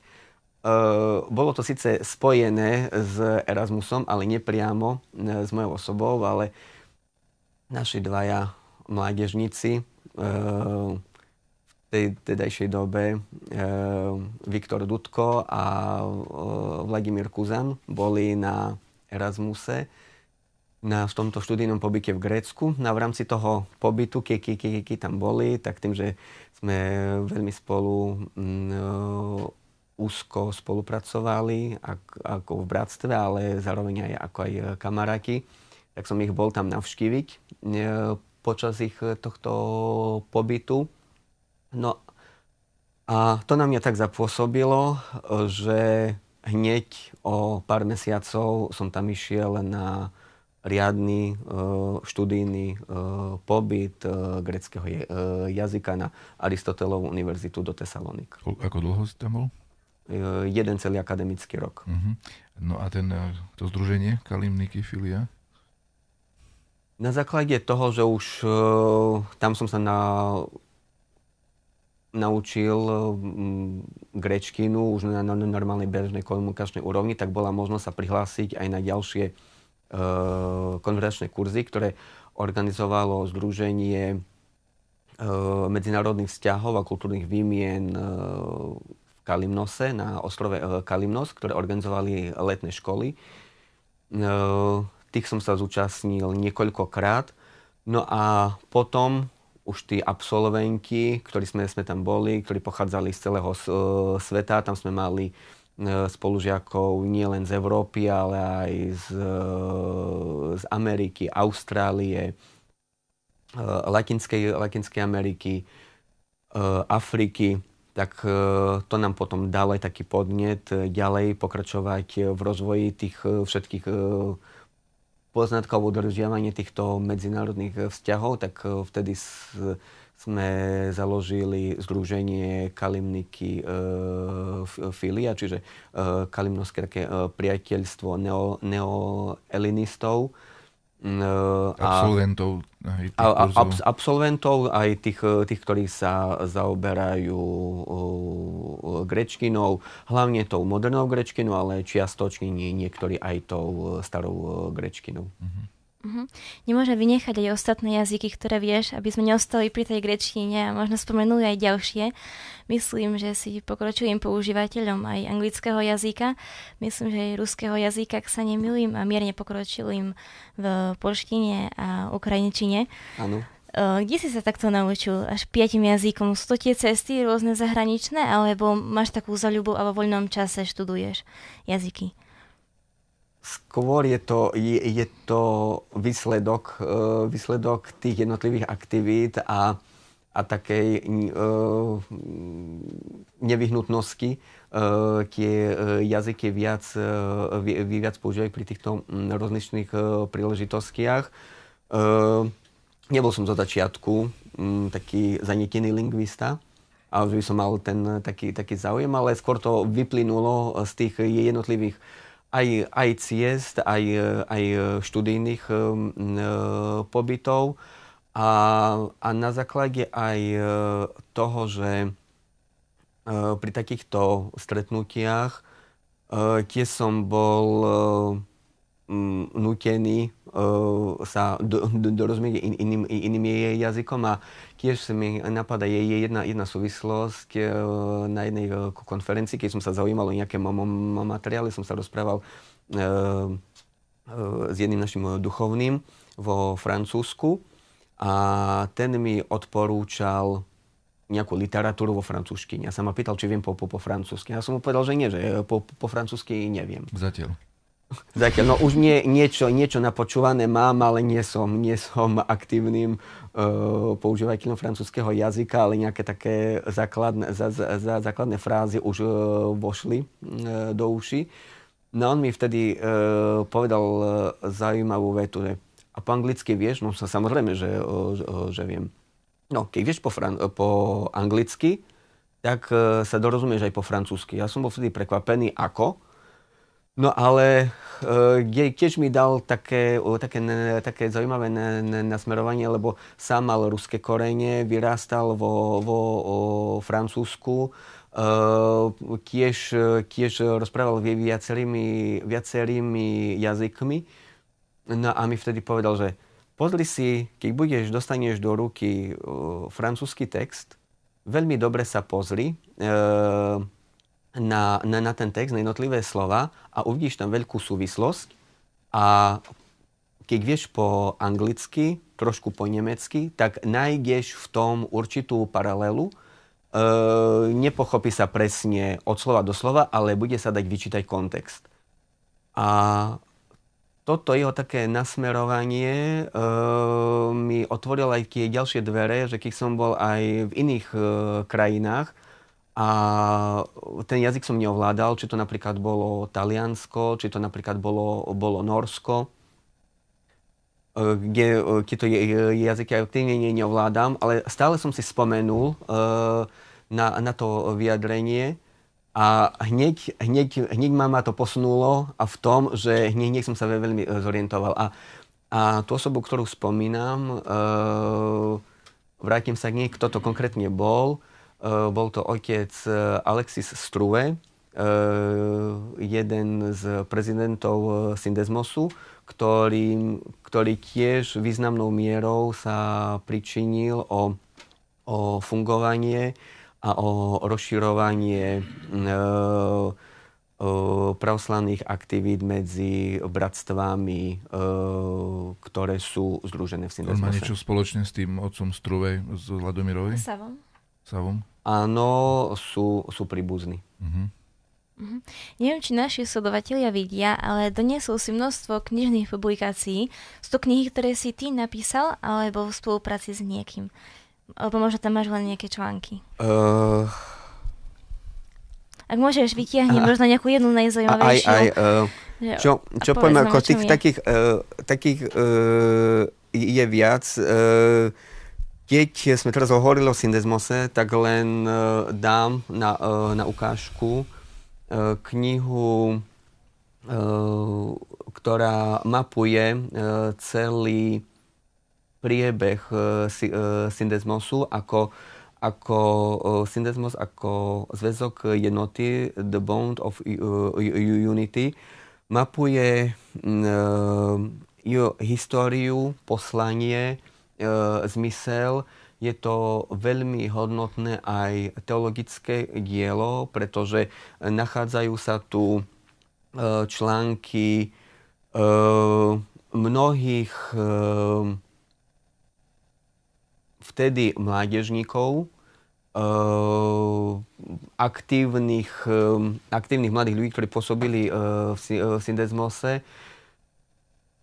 Ehm, bolo to síce spojené s Erasmusom, ale nepriamo e, s mojou osobou, ale naši dvaja mládežníci ehm, v tej tedajšej dobe ehm, Viktor Dudko a e, Vladimír Kuzan boli na Erasmuse na, v tomto študijnom pobyte v Grécku. No a v rámci toho pobytu, keď tam boli, tak tým, že sme veľmi spolu e, úzko spolupracovali ako v bratstve, ale zároveň aj ako aj e, kamaráti, tak som ich bol tam navštíviť e, počas ich e, tohto pobytu. No a to na mňa tak zapôsobilo, že hneď o pár mesiacov som tam išiel na riadny študijný pobyt greckého jazyka na Aristotelovú univerzitu do Tesalonik. Ako dlho si tam bol? E, jeden celý akademický rok. Uh-huh. No a ten, e, to združenie Kalim filia? Na základe toho, že už e, tam som sa na, naučil grečkinu už na, na normálnej bežnej komunikačnej úrovni, tak bola možnosť sa prihlásiť aj na ďalšie uh, konverzačné kurzy, ktoré organizovalo Združenie uh, medzinárodných vzťahov a kultúrnych výmien uh, Kalimnose, na ostrove eh, Kalimnos, ktoré organizovali letné školy. Eh, tých som sa zúčastnil niekoľkokrát. No a potom už tí absolventi, ktorí sme, sme tam boli, ktorí pochádzali z celého eh, sveta, tam sme mali spolužiakov nielen z Európy, ale aj z, z Ameriky, Austrálie, Latinskej, Latinskej Ameriky, Afriky tak e, to nám potom dalo aj taký podnet e, ďalej pokračovať e, v rozvoji tých všetkých poznatkov o dodržiavaní týchto medzinárodných vzťahov, tak vtedy sme založili združenie Kalimniky Filia, čiže Kalimnoské Kalimnoskerké priateľstvo neo, neoelinistov. E, absolventov, aj tých a, a, absolventov, aj tých, tých, ktorí sa zaoberajú grečkinou, hlavne tou modernou grečkinou, ale čiastočne nie, niektorí aj tou e, starou e, grečkinou. Uh-huh. Mhm. Uh-huh. Mhm. Nemôže vynechať aj ostatné jazyky, ktoré vieš, aby sme neostali pri tej grečtine a možno spomenuli aj ďalšie. Myslím, že si pokročujem používateľom aj anglického jazyka, myslím, že aj ruského jazyka, ak sa nemilím a mierne pokročilým v polštine a ukrajinčine. Áno. Kde si sa takto naučil až piatim jazykom? Sú to tie cesty rôzne zahraničné, alebo máš takú zaľubu a vo voľnom čase študuješ jazyky? Skôr je to, je, je to výsledok, e, výsledok tých jednotlivých aktivít a, a takej e, nevyhnutnosti, tie e, jazyky viac, viac používajú pri týchto mm, rozličných príležitostiach. Nebol som zo začiatku mm, taký zanietený lingvista, a už by som mal ten taký, taký záujem, ale skôr to vyplynulo z tých jednotlivých aj, aj ciest, aj, aj študijných eh, eh, pobytov. A, a na základe aj eh, toho, že pri takýchto stretnutiach tie som bol um, nutení uh, e, sa do, do, in, iným, iným jej jazykom a tiež sa mi napadá je, je jedna, jedna súvislosť uh, na jednej uh, konferencii, keď som sa zaujímal o nejaké materiály, som sa rozprával uh, uh, s jedným našim duchovným vo Francúzsku a ten mi odporúčal nejakú literatúru vo francúzštine. Ja sa ma pýtal, či viem po, po, po francúzsky. Ja som mu povedal, že nie, že po, po francúzsky neviem. Zatiaľ. Zatiaľ, no už nie, niečo, niečo napočúvané mám, ale nie som, nie som aktívnym uh, používateľom francúzského jazyka, ale nejaké také základné, za, za, za, základné frázy už uh, vošli uh, do uši. No on mi vtedy uh, povedal uh, zaujímavú vetu, že a po anglicky vieš? No samozrejme, že, uh, uh, že viem. No, keď vieš po, fran- po anglicky, tak uh, sa dorozumieš aj po francúzsky. Ja som bol vtedy prekvapený, ako, No ale keď tiež mi dal také, také, také zaujímavé nasmerovanie, lebo sám mal ruské korene, vyrástal vo, vo Francúzsku, Uh, tiež, e, tiež rozprával viacerými, viacerými jazykmi. No a mi vtedy povedal, že pozri si, keď budeš, dostaneš do ruky e, francúzsky text, veľmi dobre sa pozri, E, na, na, na ten text, na jednotlivé slova a uvidíš tam veľkú súvislosť. A keď vieš po anglicky, trošku po nemecky, tak nájdeš v tom určitú paralelu. E, nepochopí sa presne od slova do slova, ale bude sa dať vyčítať kontext. A toto jeho také nasmerovanie e, mi otvorilo aj tie ďalšie dvere, že keď som bol aj v iných e, krajinách, a ten jazyk som neovládal, či to napríklad bolo Taliansko, či to napríklad bolo, bolo Norsko, e, kde e, tieto jazyky aktívne neovládam, ale stále som si spomenul e, na, na to vyjadrenie a hneď, hneď, hneď ma, ma to posunulo a v tom, že hneď, hneď som sa veľmi zorientoval. A, a tú osobu, ktorú spomínam, vrátim sa k nej, kto to konkrétne bol, Eh, bol to otec eh, Alexis Struve, eh, jeden z prezidentov Syndesmosu, ktorý, ktorý tiež významnou mierou sa pričinil o, o fungovanie a o rozširovanie e, e, pravoslavných aktivít medzi bratstvami, e, ktoré sú združené v Syndesmose. On má niečo spoločné s tým otcom Struvej s Vladomirovi? Savom. Savom? áno, sú, sú príbuzní. Mm-hmm. Mm-hmm. Neviem, či naši sledovatelia vidia, ale doniesol si množstvo knižných publikácií. Sú to knihy, ktoré si ty napísal, alebo v spolupráci s niekým. Alebo možno tam máš len nejaké články. Uh... Ak môžeš, vytiahni a... možno nejakú jednu najzaujímavejšiu. Aj, aj, uh... Čo, čo poviem, ako tých takých, uh, takých uh, je viac. Uh, keď sme teraz hovorili o syndezmose, tak len uh, dám na, uh, na ukážku uh, knihu, uh, ktorá mapuje uh, celý priebeh uh, sy, uh, syndezmosu ako ako uh, syndezmos, ako zväzok jednoty, the bond of uh, unity, mapuje uh, jeho históriu, poslanie, E, zmysel. Je to veľmi hodnotné aj teologické dielo, pretože nachádzajú sa tu e, články e, mnohých vtedy mládežníkov, aktívnych, aktívnych mladých ľudí, ktorí pôsobili v syndezmose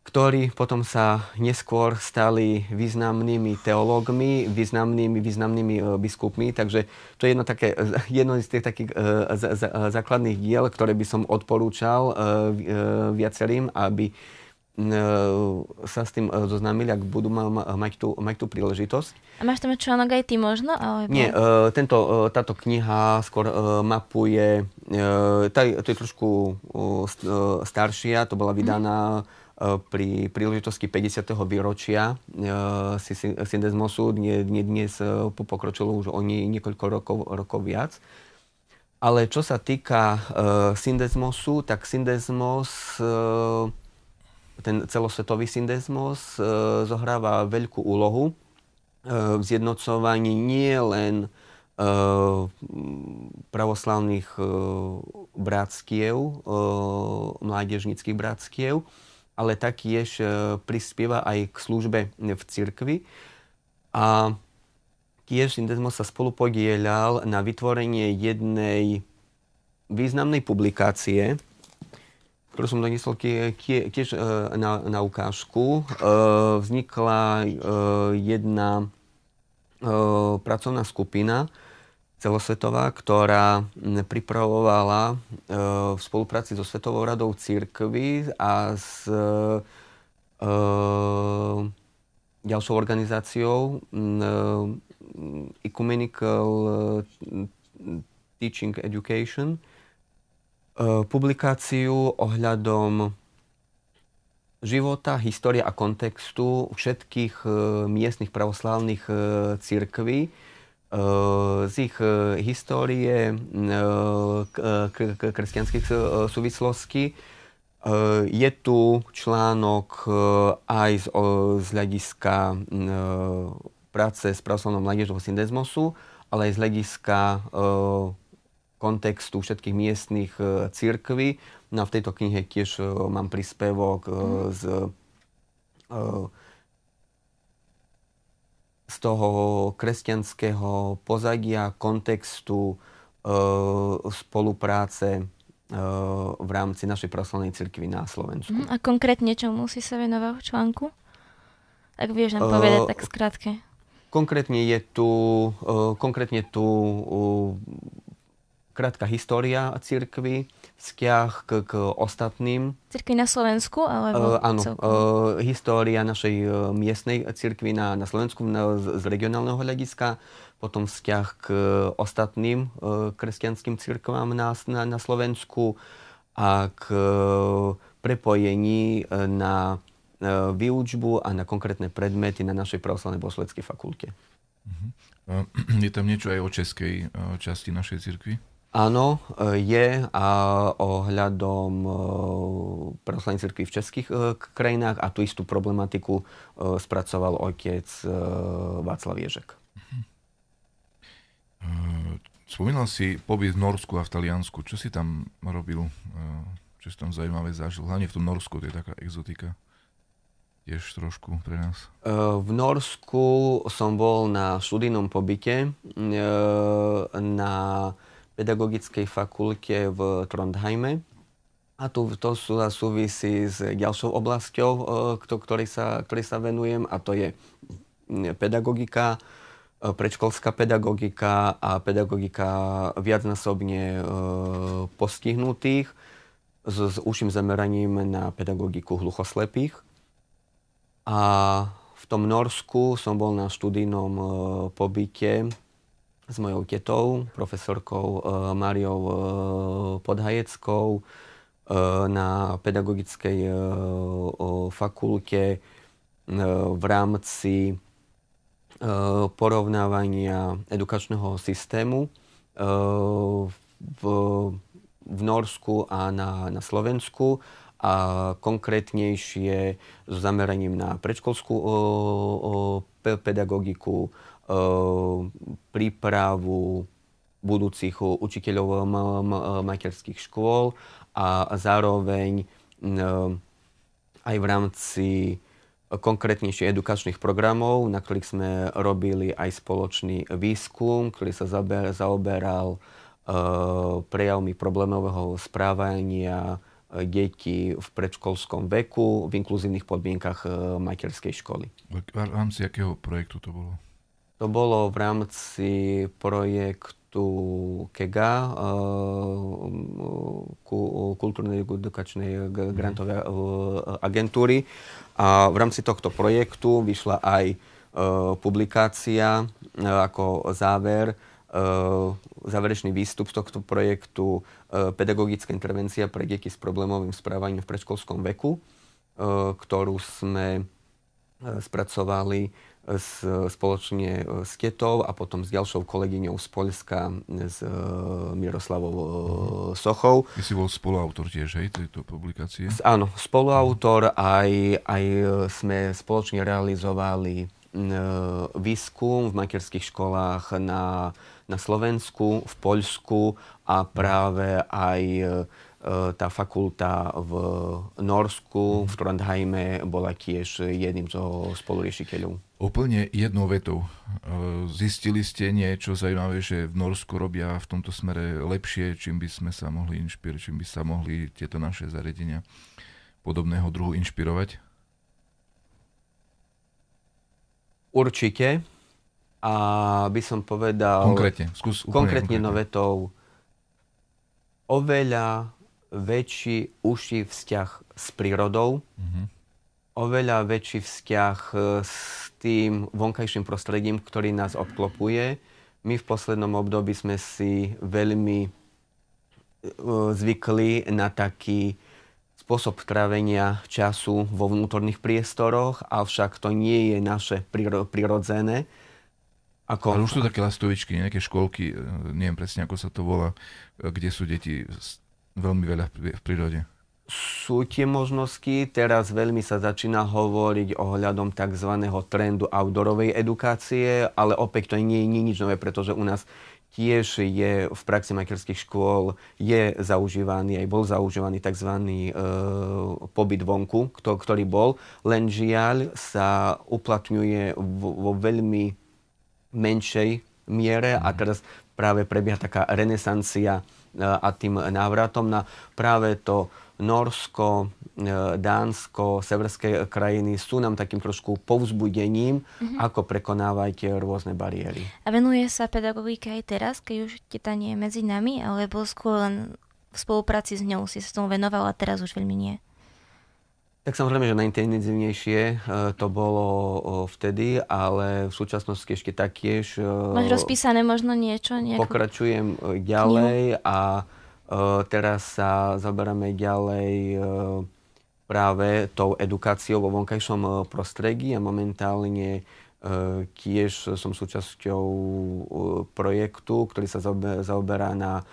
ktorí potom sa neskôr stali významnými teológmi, významnými, významnými e, biskupmi. Takže to je jedno, také, e, jedno z tých takých e, základných diel, ktoré by som odporúčal viacerým, aby sa s tým zoznámili, ak budú mať tú, mať tú príležitosť. A máš tam článok aj ty možno? Alebo... Nie, tento, táto kniha skôr mapuje, to je trošku staršia, to bola vydaná mm pri príležitosti 50. výročia e, Syndesmosu, dnes e, pokročilo už o niekoľko rokov, rokov viac. Ale čo sa týka e, syndesmosu, tak syndesmos ten celosvetový syndesmos zohráva veľkú úlohu v zjednocovaní nie len pravoslavných bratskiev, mládežnických bratskiev ale taktiež e, prispieva aj k službe v cirkvi. A tiež Indesmos sa spolupodieľal na vytvorenie jednej významnej publikácie, ktorú som doniesol tiež e, na, na ukážku. E, vznikla jedna pracovná skupina, celosvetová, ktorá pripravovala e, v spolupráci so Svetovou radou církvy a s e, e, ďalšou organizáciou Ecumenical Teaching Education publikáciu ohľadom života, histórie a kontextu všetkých miestnych pravoslávnych církví, Eh, z ich eh, histórie, eh, kresťanských súvislostí. Je tu článok aj z, z hľadiska práce s pravoslavnou mládežou syndezmosu, ale aj z hľadiska kontextu všetkých miestnych církví. No a v tejto knihe tiež mám príspevok z toho kresťanského pozadia, kontextu e, spolupráce e, v rámci našej pravoslavnej cirkvi na Slovensku. Mhm, a konkrétne čomu si sa venoval článku? Ak vieš nám e, povedať, e, tak skrátke. Konkrétne je tu, e, konkrétne tu krátka história církvy, vzťah k, k ostatným. Cirkvi na Slovensku? Alebo uh, áno, uh, história našej uh, miestnej církvy na, na Slovensku na, z, z regionálneho hľadiska, potom vzťah k ostatným uh, kresťanským církvám na, na, na Slovensku a k uh, prepojení na uh, výučbu a na konkrétne predmety na našej pravoslavnej bohosledskej fakulte. Uh-huh. Je tam niečo aj o českej časti našej cirkvi? Áno, e, je a ohľadom e, pravoslavnej cirkvi v českých e, krajinách a tú istú problematiku spracoval otec Václav Ježek. Spomínal si pobyt v Norsku a v Taliansku. Čo si tam robil? Čo si tam zaujímavé zažil? Hlavne v tom Norsku, to je taká exotika tiež trošku pre nás? V Norsku som bol na študijnom pobyte na pedagogickej fakulte v Trondheime. A tu to sú, súvisí s ďalšou oblasťou, e, ktorej sa, ktorej sa venujem, a to je pedagogika, e, predškolská pedagogika a pedagogika viacnásobne e, postihnutých s, s užším zameraním na pedagogiku hluchoslepých. A v tom Norsku som bol na študijnom pobyte s mojou tetou, profesorkou e, Máriou e, Podhajeckou e, na pedagogickej fakulte v rámci porovnávania edukačného systému v, v Norsku a na, na Slovensku a konkrétnejšie s zameraním na predškolskú pedagogiku, e, prípravu budúcich učiteľov e, materských škôl a zároveň aj v rámci konkrétnejších edukačných programov, na ktorých sme robili aj spoločný výskum, ktorý sa zaoberal e, prejavmi problémového správania deti v predškolskom veku v inkluzívnych podmienkach e, materskej školy. V rámci akého projektu to bolo? To bolo v rámci projektu KEGA, e, Kultúrnej edukačnej mhm. grantovej agentúry. A v rámci tohto projektu vyšla aj e, publikácia ako záver, záverečný výstup tohto projektu E, pedagogická intervencia pre deti s problémovým správaním v predškolskom veku, e, ktorú sme e, spracovali s, spoločne s Ketou a potom s ďalšou kolegyňou z Polska, s Miroslavou mhm. Sochou. Ty si bol spoluautor tiež, hej, tejto publikácie? S, áno, spoluautor, aj, aj sme spoločne realizovali výskum v materských školách na, na Slovensku, v Poľsku a práve aj e, tá fakulta v Norsku, mhm. v Trondheime, bola tiež jedným zo spoluriešiteľov. Úplne jednou vetou. E, zistili ste niečo zaujímavé, že v Norsku robia v tomto smere lepšie, čím by sme sa mohli inšpirovať, čím by sa mohli tieto naše zariadenia podobného druhu inšpirovať? Určite. A by som povedal... Konkrétne, skús úplne konkrétne. Konkrétne novetou oveľa väčší, uší vzťah s prírodou, mm-hmm. oveľa väčší vzťah e, s tým vonkajším prostredím, ktorý nás obklopuje. My v poslednom období sme si veľmi e, zvykli na taký spôsob trávenia času vo vnútorných priestoroch, avšak to nie je naše prirodzené. Ako? Ale už sú také lastovičky, nejaké školky, e, neviem presne, ako sa to volá, e, kde sú deti veľmi veľa v prírode. Sú tie možnosti, teraz veľmi sa začína hovoriť ohľadom tzv. trendu outdoorovej edukácie, ale opäť to nie je nič nové, pretože u nás tiež je v praxi materských škôl je zaužívaný, aj bol zaužívaný tzv. E, pobyt vonku, kto, ktorý bol, len žiaľ sa uplatňuje vo, vo veľmi menšej miere a mhm. teraz práve prebieha taká renesancia e, a tým návratom na práve to Norsko, e, Dánsko, severské krajiny sú nám takým trošku povzbudením, mm-hmm. ako prekonávať rôzne bariéry. A venuje sa pedagogika aj teraz, keď už teta nie je medzi nami, alebo skôr len v spolupráci s ňou si sa tomu venovala, a teraz už veľmi nie? Tak samozrejme, že najintenzívnejšie e, to bolo e, vtedy, ale v súčasnosti ešte taktiež... E, Máš rozpísané možno niečo? Nejakú... Pokračujem ďalej knihu? a teraz sa zaberáme ďalej práve tou edukáciou vo vonkajšom prostredí a momentálne tiež som súčasťou projektu, ktorý sa zaoberá na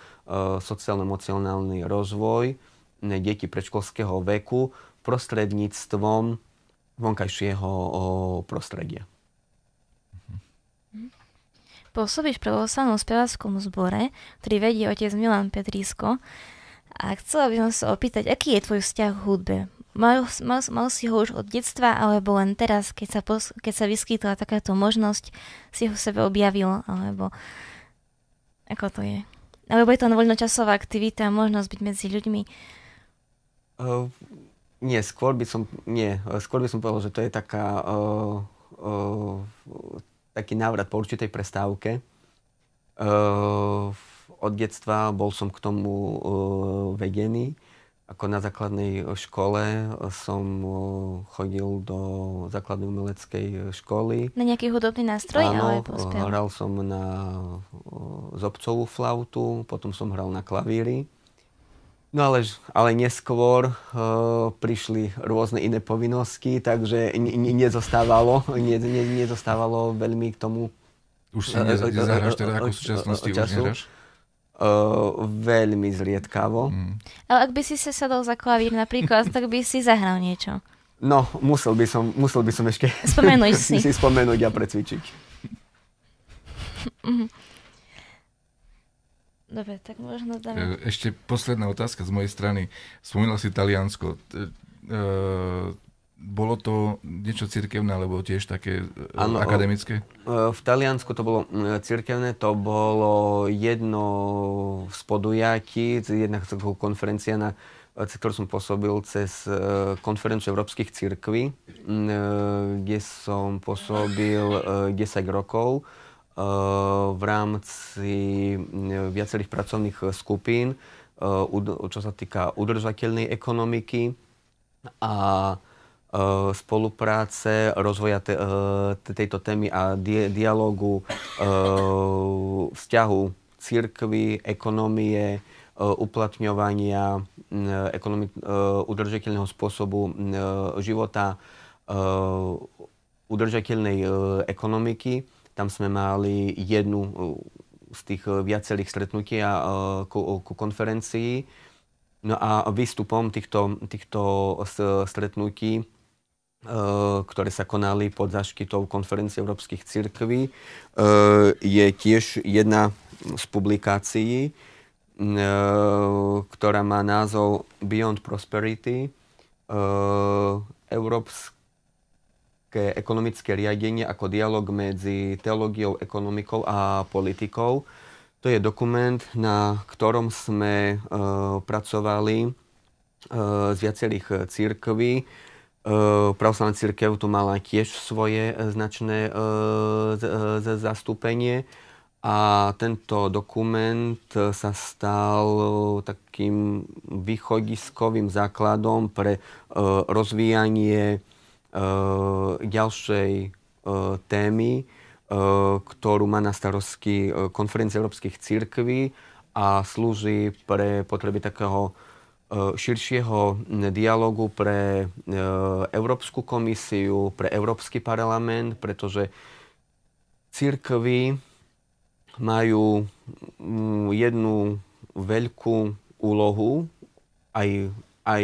sociálno-emocionálny rozvoj deti predškolského veku prostredníctvom vonkajšieho prostredia. Mhm. Pôsobíš pre Losanom speváckom zbore, ktorý vedie otec Milan Petrísko. A chcela by som sa opýtať, aký je tvoj vzťah k hudbe? Mal, mal, mal si ho už od detstva, alebo len teraz, keď sa, pos, keď sa vyskytla takáto možnosť, si ho v sebe objavil, alebo ako to je? Alebo je to voľnočasová aktivita, možnosť byť medzi ľuďmi? Uh nie, skôr by som, nie, skôr by som povedal, že to je taká, o, o, taký návrat po určitej prestávke. O, od detstva bol som k tomu o, vedený. Ako na základnej škole som o, chodil do základnej umeleckej školy. Na nejaký hudobný nástroj? Áno, ale hral som na o, zobcovú flautu, potom som hral na klavíri. No ale, ale neskôr uh, prišli rôzne iné povinnosti, takže n- n- nezostávalo, ne- ne- nezostávalo veľmi k tomu. Už si ne- eh, eh, nezahráš teda ako v súčasnosti, času. už nehráš? Uh, veľmi zriedkavo. Mm. Ale ak by si sa sadol za klavír napríklad, tak by si zahral niečo. No, musel by som, musel by som ešte Spomenúš si. si spomenúť a precvičiť. Dobre, tak možno dáme... Ešte posledná otázka z mojej strany. Spomínal si Taliansko. E, e, bolo to niečo cirkevné, alebo tiež také ano, e, akademické? V Taliansku to bolo cirkevné, to bolo jedno z podujatí, jedna konferencia, na, cez ktorú som pôsobil cez konferenciu európskych církví, kde som pôsobil 10 rokov Ehm, v rámci mm, viacerých pracovných eh, skupín, eh, čo sa týka udržateľnej ekonomiky a eh, spolupráce, rozvoja tejto témy a dialogu, vzťahu církvy, ekonomie, uplatňovania mm, udržateľného spôsobu mm, života, udržateľnej ekonomiky tam sme mali jednu eh, z tých eh, viacerých stretnutí a eh, ku, ku konferencii. No a výstupom týchto, týchto stretnutí ktoré sa konali pod zaškytou konferencie európskych církví, je tiež jedna z publikácií, ktorá má názov Beyond Prosperity, Európska také ekonomické riadenie ako dialog medzi teológiou, ekonomikou a politikou. To je dokument, na ktorom sme eh, pracovali eh, z viacerých církví. E, eh, Pravoslavná církev tu mala tiež svoje značné e, z, z, zastúpenie a tento dokument sa stal takým východiskovým základom pre rozvíjanie Eh, ďalšej eh, témy, eh, ktorú má na starosti konferencia európskych církví a slúži pre potreby takého širšieho dialogu pre Európsku komisiu, pre Európsky parlament, pretože církvy majú mm, jednu veľkú úlohu aj, aj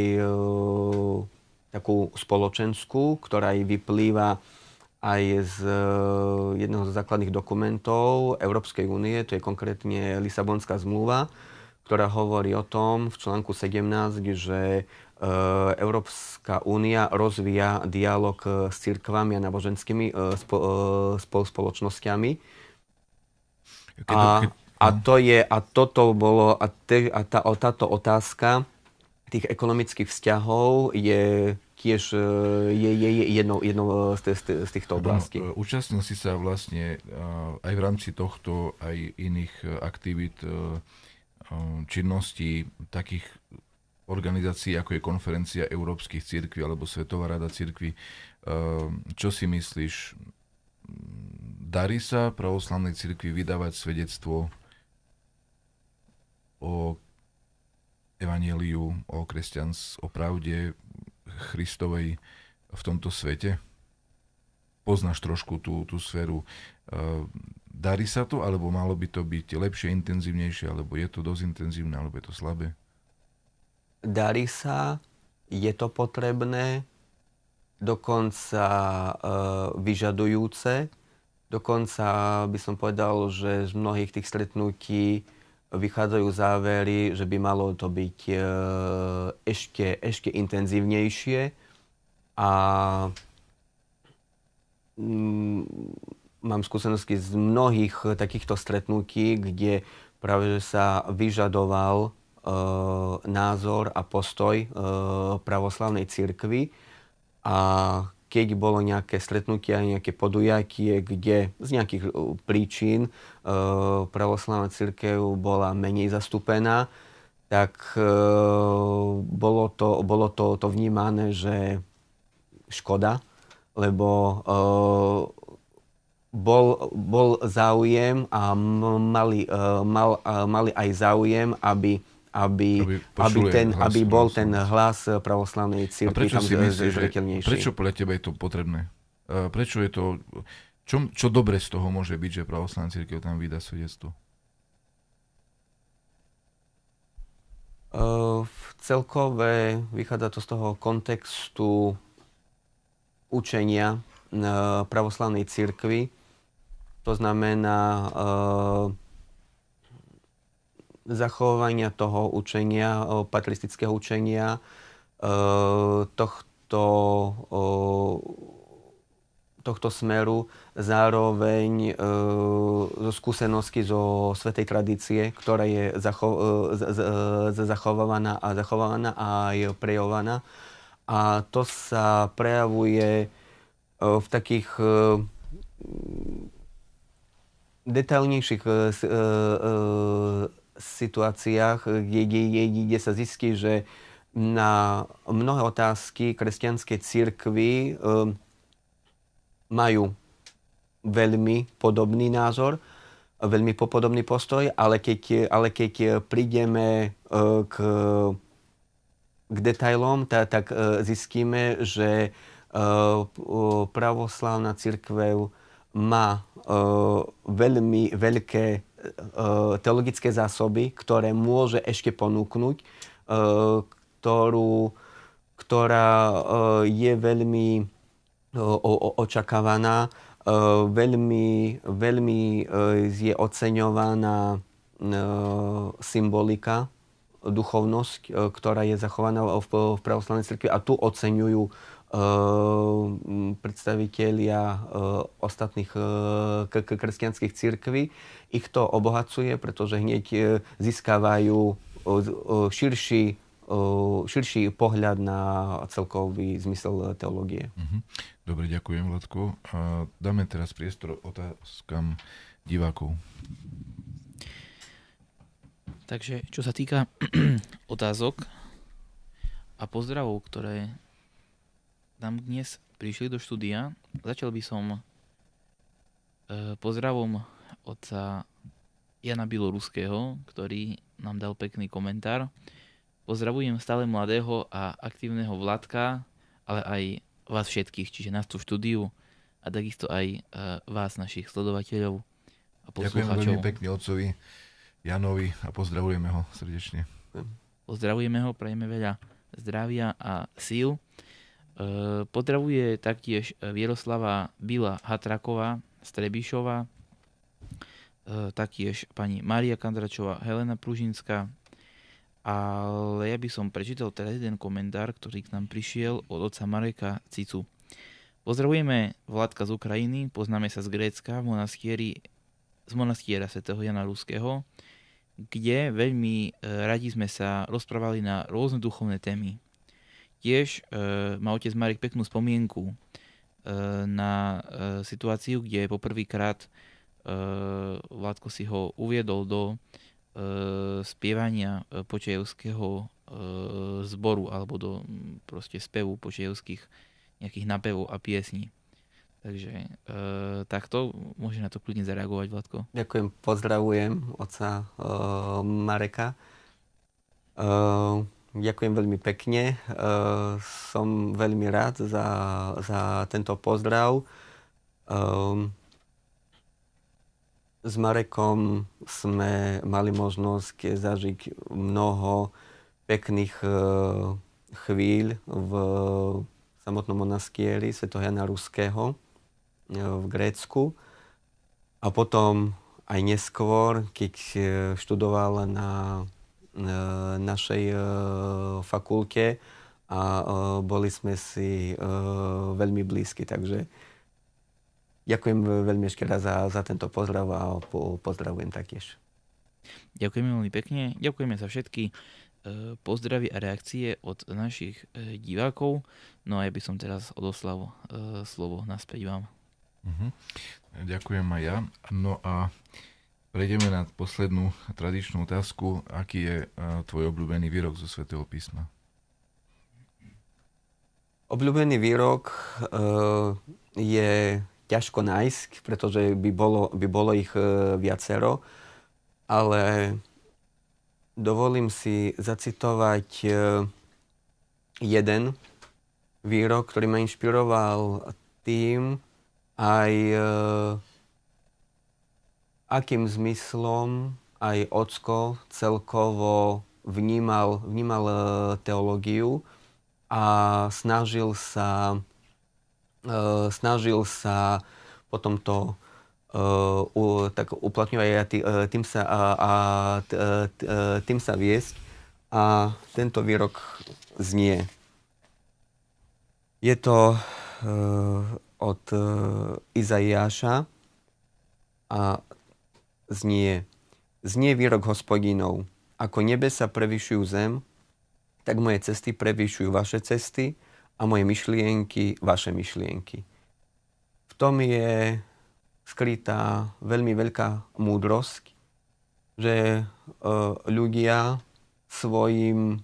takú spoločenskú, ktorá jej vyplýva aj z e, jedného z základných dokumentov Európskej únie, to je konkrétne Lisabonská zmluva, ktorá hovorí o tom v článku 17, že e, Európska únia rozvíja dialog e, s cirkvami a náboženskými spo, spoločnosťami. a, a, to je, a toto bolo, a, te, a tá, táto otázka tých ekonomických vzťahov je tiež e, je, je, je jednou, jednou e, z, z, z týchto oblastí. No, účastnil si sa vlastne aj v rámci tohto, aj iných aktivít, činností takých organizácií, ako je konferencia Európskych církví alebo Svetová rada církví. Čo si myslíš, darí sa pravoslavnej církvi vydávať svedectvo o evaníliu, o kresťans, o pravde Christovej v tomto svete? Poznáš trošku tú, tú sféru. Eh, darí sa to, alebo malo by to byť lepšie, intenzívnejšie, alebo je to dosť intenzívne, alebo je to slabé? Darí sa, je to potrebné, dokonca e, vyžadujúce. Dokonca by som povedal, že z mnohých tých stretnutí vychádzajú závery, že by malo to byť e, ešte, ešte intenzívnejšie a mm, mám skúsenosti z mnohých takýchto stretnutí, kde práve že sa vyžadoval e, názor a postoj e, pravoslavnej církvy. a keď bolo nejaké a nejaké podujatie, kde z nejakých uh, príčin e, pravoslavná církev bola menej zastúpená, tak e, bolo, to, bolo to, to vnímané, že škoda, lebo e, bol, bol záujem a mali, e, mal, e, mali aj záujem, aby aby, aby, aby, ten, hlas, aby bol ten hlas e, pravoslavnej cirkvi tam zretelnejší. Prečo pre teba je to potrebné? E, prečo je to... Čo, čo dobre z toho môže byť, že pravoslavná cirkev tam vydá svedectvo? E, v celkové vychádza to z toho kontextu učenia pravoslavnej církvy. To znamená, uh, zachovania toho učenia, patristického učenia, tohto, tohto smeru, zároveň e, zo skúsenosti zo svetej tradície, ktorá je zacho- e, e, zachovaná a zachovaná je prejovaná. A to sa prejavuje v takých detailnejších situáciách, kde, kde sa zistí, že na mnohé otázky kresťanské církvy ehm, majú veľmi podobný názor, veľmi podobný postoj, ale keď, ale keď prídeme e, k, k detailom, tá, tak e, zistíme, že e, pravoslavná církev má veľmi veľké E, e, teologické zásoby, ktoré môže ešte ponúknuť, e, ktorú, ktorá je veľmi očakávaná, veľmi, veľmi je oceňovaná symbolika, duchovnosť, ktorá je zachovaná v, v pravoslavnej cirkvi a tu oceňujú Ehm, predstavitelia ehm, ostatných ehm, kresťanských církví. Ich to obohacuje, pretože hneď získavajú e, e, širší, e, širší pohľad na celkový zmysel teológie. Mhm. Dobre, ďakujem, Vladko. A dáme teraz priestor otázkam divákov. Takže čo sa týka otázok a pozdravov, ktoré nám dnes prišli do štúdia. Začal by som e, pozdravom otca Jana Bieloruského, ktorý nám dal pekný komentár. Pozdravujem stále mladého a aktívneho Vládka, ale aj vás všetkých, čiže nás tu v štúdiu a takisto aj e, vás, našich sledovateľov a poslucháčov. Ďakujem veľmi pekne otcovi Janovi a pozdravujeme ho srdečne. Pozdravujeme ho, prajeme veľa zdravia a síl. Ehm, pozdravuje taktiež e, Vieroslava Bila Hatraková z Trebišova, e, taktiež pani Maria Kandračová, Helena Pružinská, ale ja by som prečítal teraz jeden komentár, ktorý k nám prišiel od oca Mareka Cicu. Pozdravujeme Vládka z Ukrajiny, poznáme sa z Grécka, v monastieri, z monastiera svätého Jana Ruského, kde veľmi e, radi sme sa rozprávali na rôzne duchovné témy tiež e, má otec Marek peknú spomienku e, na e, situáciu, kde poprvýkrát e, Vládko si ho uviedol do e, spievania e, počejovského e, zboru alebo do proste spevu počejovských nejakých napevov a piesní. Takže e, takto môže na to kľudne zareagovať, Vládko. Ďakujem, pozdravujem oca e, Mareka. E, Ďakujem veľmi pekne. E, som veľmi rád za, za tento pozdrav. E, s Marekom sme mali možnosť zažiť mnoho pekných e, chvíľ v samotnom monastieri Sv. Jana Ruského v Grécku. A potom aj neskôr, keď študoval na E, našej e, fakulte a e, boli sme si veľmi blízki, takže ďakujem veľmi ešte raz za, za tento pozdrav a po, pozdravujem taktiež. Ďakujeme veľmi pekne, ďakujeme za všetky pozdravy a reakcie od našich divákov. No a ja by som teraz odoslal slovo naspäť vám. Uh-huh. Ďakujem aj ja. No a Prejdeme na poslednú tradičnú otázku. Aký je eh, tvoj obľúbený výrok zo svätého písma? Obľúbený výrok eh, je ťažko nájsť, pretože by bolo, by bolo ich eh, viacero, ale dovolím si zacitovať jeden výrok, ktorý ma inšpiroval tým aj akým zmyslom aj Ocko celkovo vnímal, vnímal e, teológiu a snažil sa, e, snažil sa potom to e, tak uplatňovať a tým sa, a, a, tým sa viesť a tento výrok znie. Je to od Izaiáša a znie, znie výrok hospodinov, ako nebe sa prevyšujú zem, tak moje cesty prevyšujú vaše cesty a moje myšlienky vaše myšlienky. V tom je skrytá veľmi veľká múdrosť, že e, ľudia svojim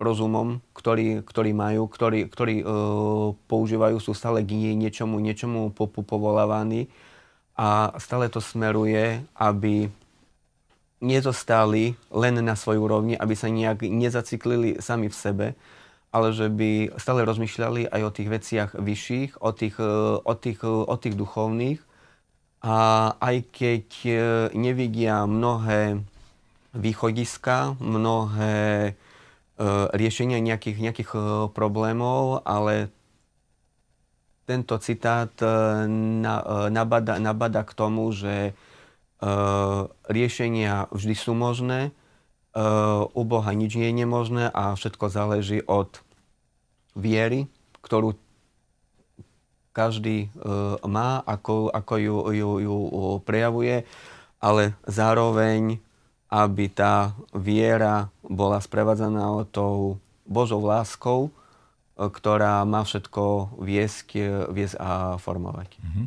rozumom, ktorý, ktorý majú, ktorý, ktorý e, používajú, sú stále k niečomu, niečomu povolávaní, a stále to smeruje, aby nezostali len na svojej úrovni, aby sa nejak nezaciklili sami v sebe, ale že by stále rozmýšľali aj o tých veciach vyšších, o tých, e, o tých, e, o tých duchovných. A aj keď e, nevidia mnohé východiska, mnohé riešenia nejakých, nejakých problémov, ale tento citát e, e, nabada, nabada k tomu, že e, riešenia vždy sú možné, u Boha nič nie je nemožné a všetko záleží od viery, ktorú každý má, ako, ako ju, ju, ju prejavuje, ale zároveň, aby tá viera bola sprevádzaná tou Božou láskou, E, ktorá má všetko viesť, viesť a formovať. Mm-hmm.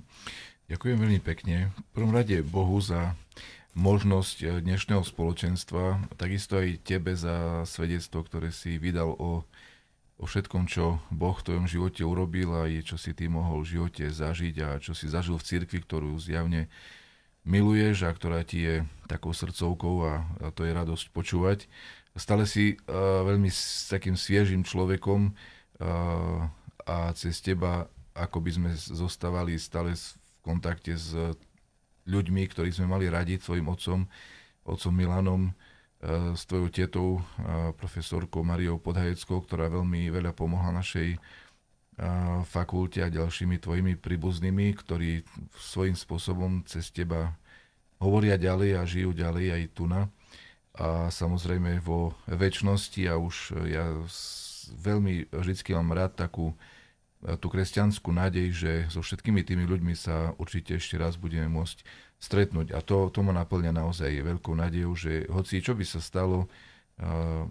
Ďakujem veľmi pekne. V prvom rade Bohu za možnosť e, dnešného spoločenstva, takisto aj tebe za svedectvo, ktoré si vydal o, o všetkom, čo Boh v tvojom živote urobil a čo si ty mohol v živote zažiť a čo si zažil v cirkvi, ktorú zjavne miluješ a ktorá ti je takou srdcovkou a, a to je radosť počúvať. Stále si uh, veľmi s takým sviežim človekom, Eh, a cez teba ako by sme zostávali stále v kontakte s ľuďmi, ktorí sme mali radiť svojim otcom, otcom Milanom, eh, s tvojou tietou, eh, profesorkou Mariou Podhajeckou, ktorá veľmi veľa pomohla našej fakulte a ďalšími tvojimi príbuznými, ktorí svojím spôsobom cez teba hovoria ďalej a žijú ďalej aj tu na. A samozrejme vo väčšnosti a už ja veľmi vždycky mám rád takú e, tú kresťanskú nádej, že so všetkými tými ľuďmi sa určite ešte raz budeme môcť stretnúť. A to, to ma naplňa naozaj je veľkou nádejou, že hoci čo by sa stalo, uh,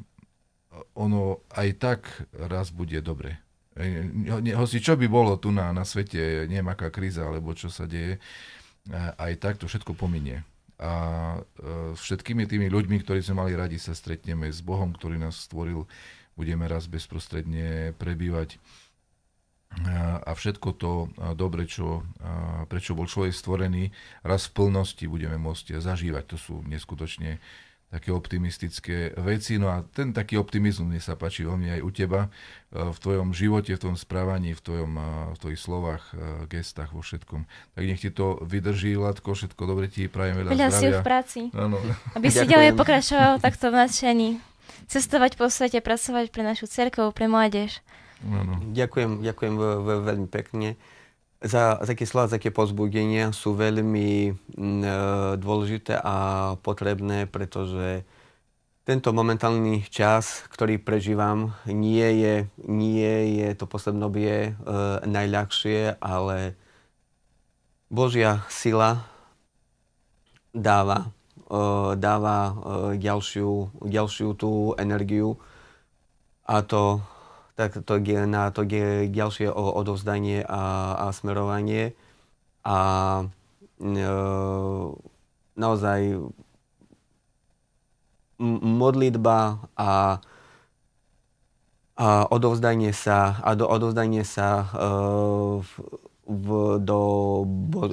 ono aj tak raz bude dobre. E, hoci čo by bolo tu na, na svete, neviem aká kríza, alebo čo sa deje, aj tak to všetko pominie. A s všetkými tými ľuďmi, ktorí sme mali radi, sa stretneme s Bohom, ktorý nás stvoril, budeme raz bezprostredne prebývať a všetko to dobre, čo, prečo bol človek stvorený, raz v plnosti budeme môcť zažívať. To sú neskutočne také optimistické veci. No a ten taký optimizmus mne sa páči veľmi aj u teba, e, v tvojom živote, v tvojom správaní, v, tvojom, e, v tvojich slovách, e, gestách, vo všetkom. Tak nech ti to vydrží, Latko, všetko dobre ti prajem veľa, veľa zdravia. Veľa v práci. Ano. Aby si ďalej pokračoval takto v nadšení cestovať po svete, pracovať pre našu cerkov, pre mládež. Ano. Ďakujem, ďakujem veľmi pekne. Za, také slova, také pozbudenia sú veľmi mm, e, dôležité a potrebné, pretože tento momentálny čas, ktorý prežívam, nie je, nie je to posledné obie e, najľahšie, ale Božia sila dáva E, dáva e, ďalšiu, ďalšiu tú energiu a to, tak to, na to ďalšie odovzdanie a, a smerovanie. A uh, naozaj modlitba a, a odovzdanie sa, a do, odovzdanie sa uh, v, v, do,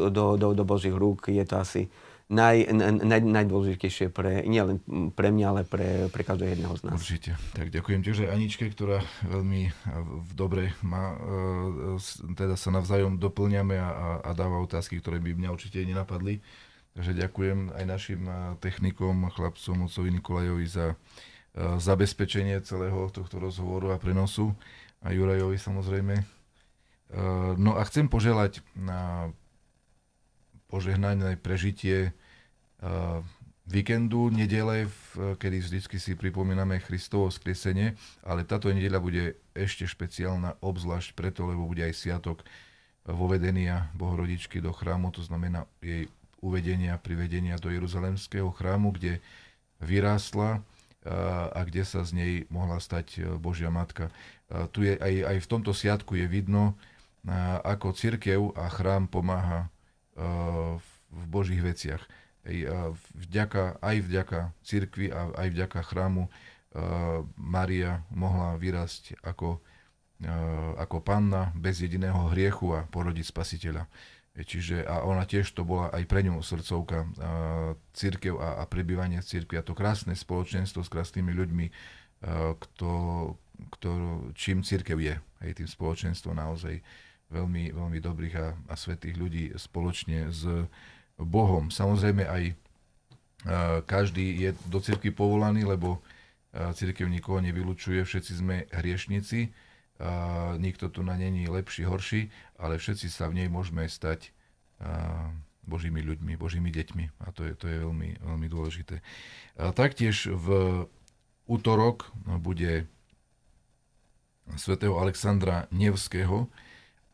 do, do, do Božích rúk je to asi naj, naj, najdôležitejšie pre, len pre mňa, ale pre, pre každého jedného z nás. Určite. Tak ďakujem tiež aj Aničke, ktorá veľmi v dobre má, e, teda sa navzájom doplňame a, a dáva otázky, ktoré by mňa určite nenapadli. Takže ďakujem aj našim e, technikom, chlapcom, ocovi Nikolajovi za e, zabezpečenie celého tohto rozhovoru a prenosu a Jurajovi samozrejme. No a chcem poželať na požehnanie, prežitie Eh, víkendu, nedele, eh, kedy vždycky si pripomíname Kristovo skriesenie, ale táto nedeľa bude ešte špeciálna, obzvlášť preto, lebo bude aj sviatok vovedenia Bohorodičky do chrámu, to znamená jej uvedenia, privedenia do Jeruzalemského chrámu, kde vyrástla eh, a kde sa z nej mohla stať Božia Matka. Tu je, aj, aj v tomto sviatku je vidno, ako cirkev a chrám pomáha v Božích veciach vďaka, aj vďaka cirkvi a aj vďaka chrámu Maria mohla vyrásť ako, ako panna bez jediného hriechu a porodiť spasiteľa. Čiže a ona tiež to bola aj pre ňu srdcovka církev a, a prebývanie církvy a to krásne spoločenstvo s krásnymi ľuďmi, kto, kto, čím církev je, aj tým spoločenstvom naozaj veľmi, veľmi dobrých a, a svetých ľudí spoločne s, Bohom. Samozrejme aj e, každý je do cirkvi povolaný, lebo e, cirkev nikoho nevylučuje, všetci sme hriešnici, e, nikto tu na není lepší, horší, ale všetci sa v nej môžeme stať Božími ľuďmi, Božími deťmi a to je, to je veľmi, veľmi dôležité. A taktiež v útorok bude svätého Alexandra Nevského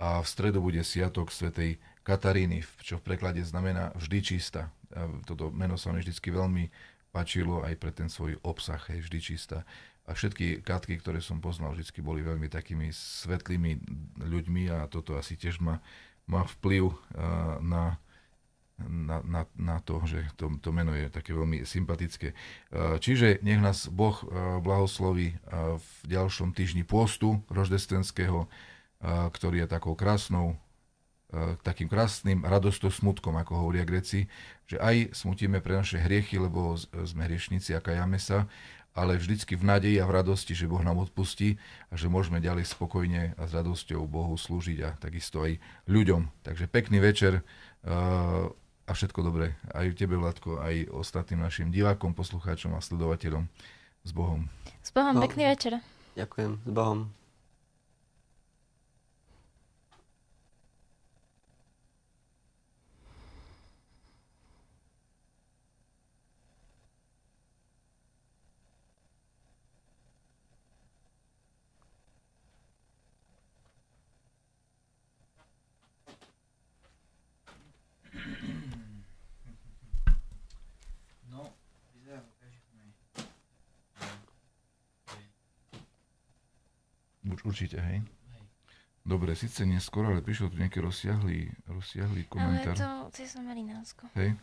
a v stredu bude Sviatok svätej Kataríny, čo v preklade znamená vždy čistá. A toto meno sa mi vždy veľmi páčilo aj pre ten svoj obsah, hej, vždy čistá. A všetky katky, ktoré som poznal, vždy boli veľmi takými svetlými ľuďmi a toto asi tiež má, má vplyv na, na, na, na to, že to, to meno je také veľmi sympatické. Čiže nech nás Boh blahosloví v ďalšom týždni postu roždestenského, ktorý je takou krásnou Eh, takým krásnym radosťou smutkom, ako hovoria Greci, že aj smutíme pre naše hriechy, lebo eh, sme hriešnici a kajame sa, ale vždycky v nádeji a v radosti, že Boh nám odpustí a že môžeme ďalej spokojne a s radosťou Bohu slúžiť a takisto aj ľuďom. Takže pekný večer eh, a všetko dobré aj tebe, Vládko, aj ostatným našim divákom, poslucháčom a sledovateľom. S Bohom. S Bohom, no, pekný večer. Ďakujem, s Bohom. Určite, hej. Dobre, síce neskoro, ale prišiel tu nejaký rozsiahlý, rozsiahlý komentár. Ale to Cezno-Marinánsko. Hej.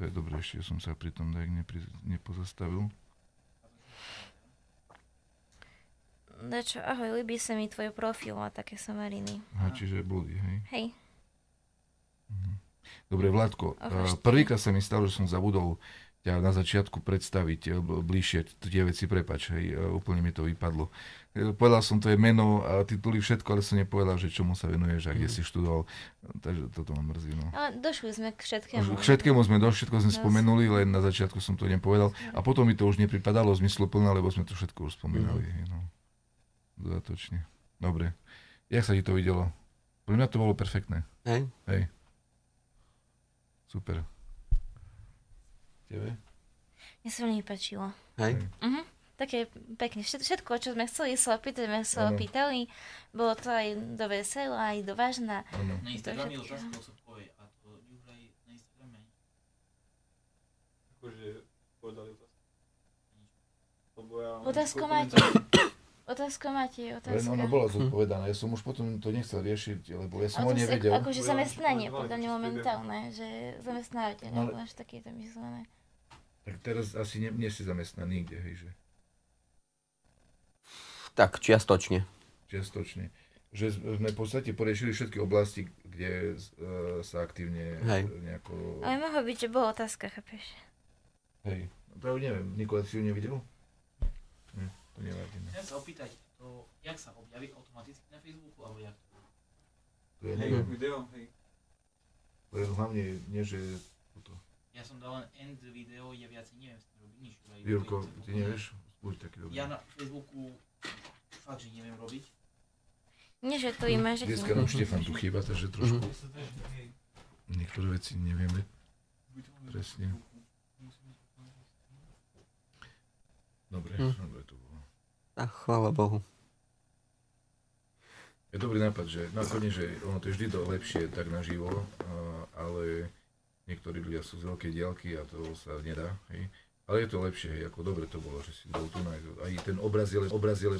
To je dobré, ešte som sa pri tom tak nepri, nepozastavil. Dačo, no ahoj, líbí sa mi tvoj profil a také samariny. Aha, čiže blúdi, hej? Hej. Mhm. Dobre, Vládko, prvýkrát sa mi stalo, že som zabudol ťa na začiatku predstaviť eh, bližšie tie veci, prepač, hej, eh, úplne mi to vypadlo. Eh, povedal som to je meno a tituly, všetko, ale som nepovedal, že čomu sa venuješ a kde mm. si študoval. Takže toto ma mrzí. No. Ale došli sme k všetkému. K všetkému sme došli, všetko sme spomenuli, len na začiatku som to nepovedal. A potom mi to už nepripadalo zmysluplné, lebo sme to všetko už spomínali. Mm. no. Dodatočne. Dobre. Jak sa ti to videlo? Pre mňa to bolo perfektné. Hej. Hej. Super. Tebe? Mne sa veľmi páčilo. Hej? Hm. Mhm. Také pekne. Všetko, čo sme chceli sa opýtať, sme sa opýtali. Bolo to aj do vesela, aj do vážna. Na Instagrame už rozpôsobkové a to ďuhraj na Instagrame. Akože povedali otázku. Lebo ja... Otázku máte. Otázka máte, otázka. Len ona bola zodpovedaná, ja som už potom to nechcel riešiť, lebo ja som ho nevedel. Akože zamestnanie, podľa mňa momentálne, že zamestnávateľ, no, ale... až také je to myslené. Tak teraz asi nie, nie si zamestnaný nikde, hej, že? Tak, čiastočne. Čiastočne. Že sme v podstate poriešili všetky oblasti, kde uh, sa aktívne hej. nejako... Ale mohlo byť, že bola otázka, chápeš? Hej. Pravdu no neviem, Nikola, si ju nevidel? Nie, hm, to nevadí. No. Chcem sa opýtať, to, jak sa objaví automaticky na Facebooku, alebo jak to... To je hej, video, hej. Hlavne nie, že ja som dal len end video, ja viac neviem s tým robiť nič. Jurko, ty nevieš? Buď taký dobrý. Ja na Facebooku fakt, že neviem robiť. Nie, že to imáš. že... Dneska nám Štefan tu chýba, takže trošku... Mhm. Niektoré veci nevieme. Presne. Dobre, hm. dobre no, to bolo. A chvála Bohu. Je dobrý nápad, že nakoniec, že ono to je vždy to lepšie tak naživo, ale niektorí ľudia sú z veľkej diaľky a to sa nedá. Hej. Ale je to lepšie, hej, ako dobre to bolo, že si bol tu. Aj ten obraz je, obraz je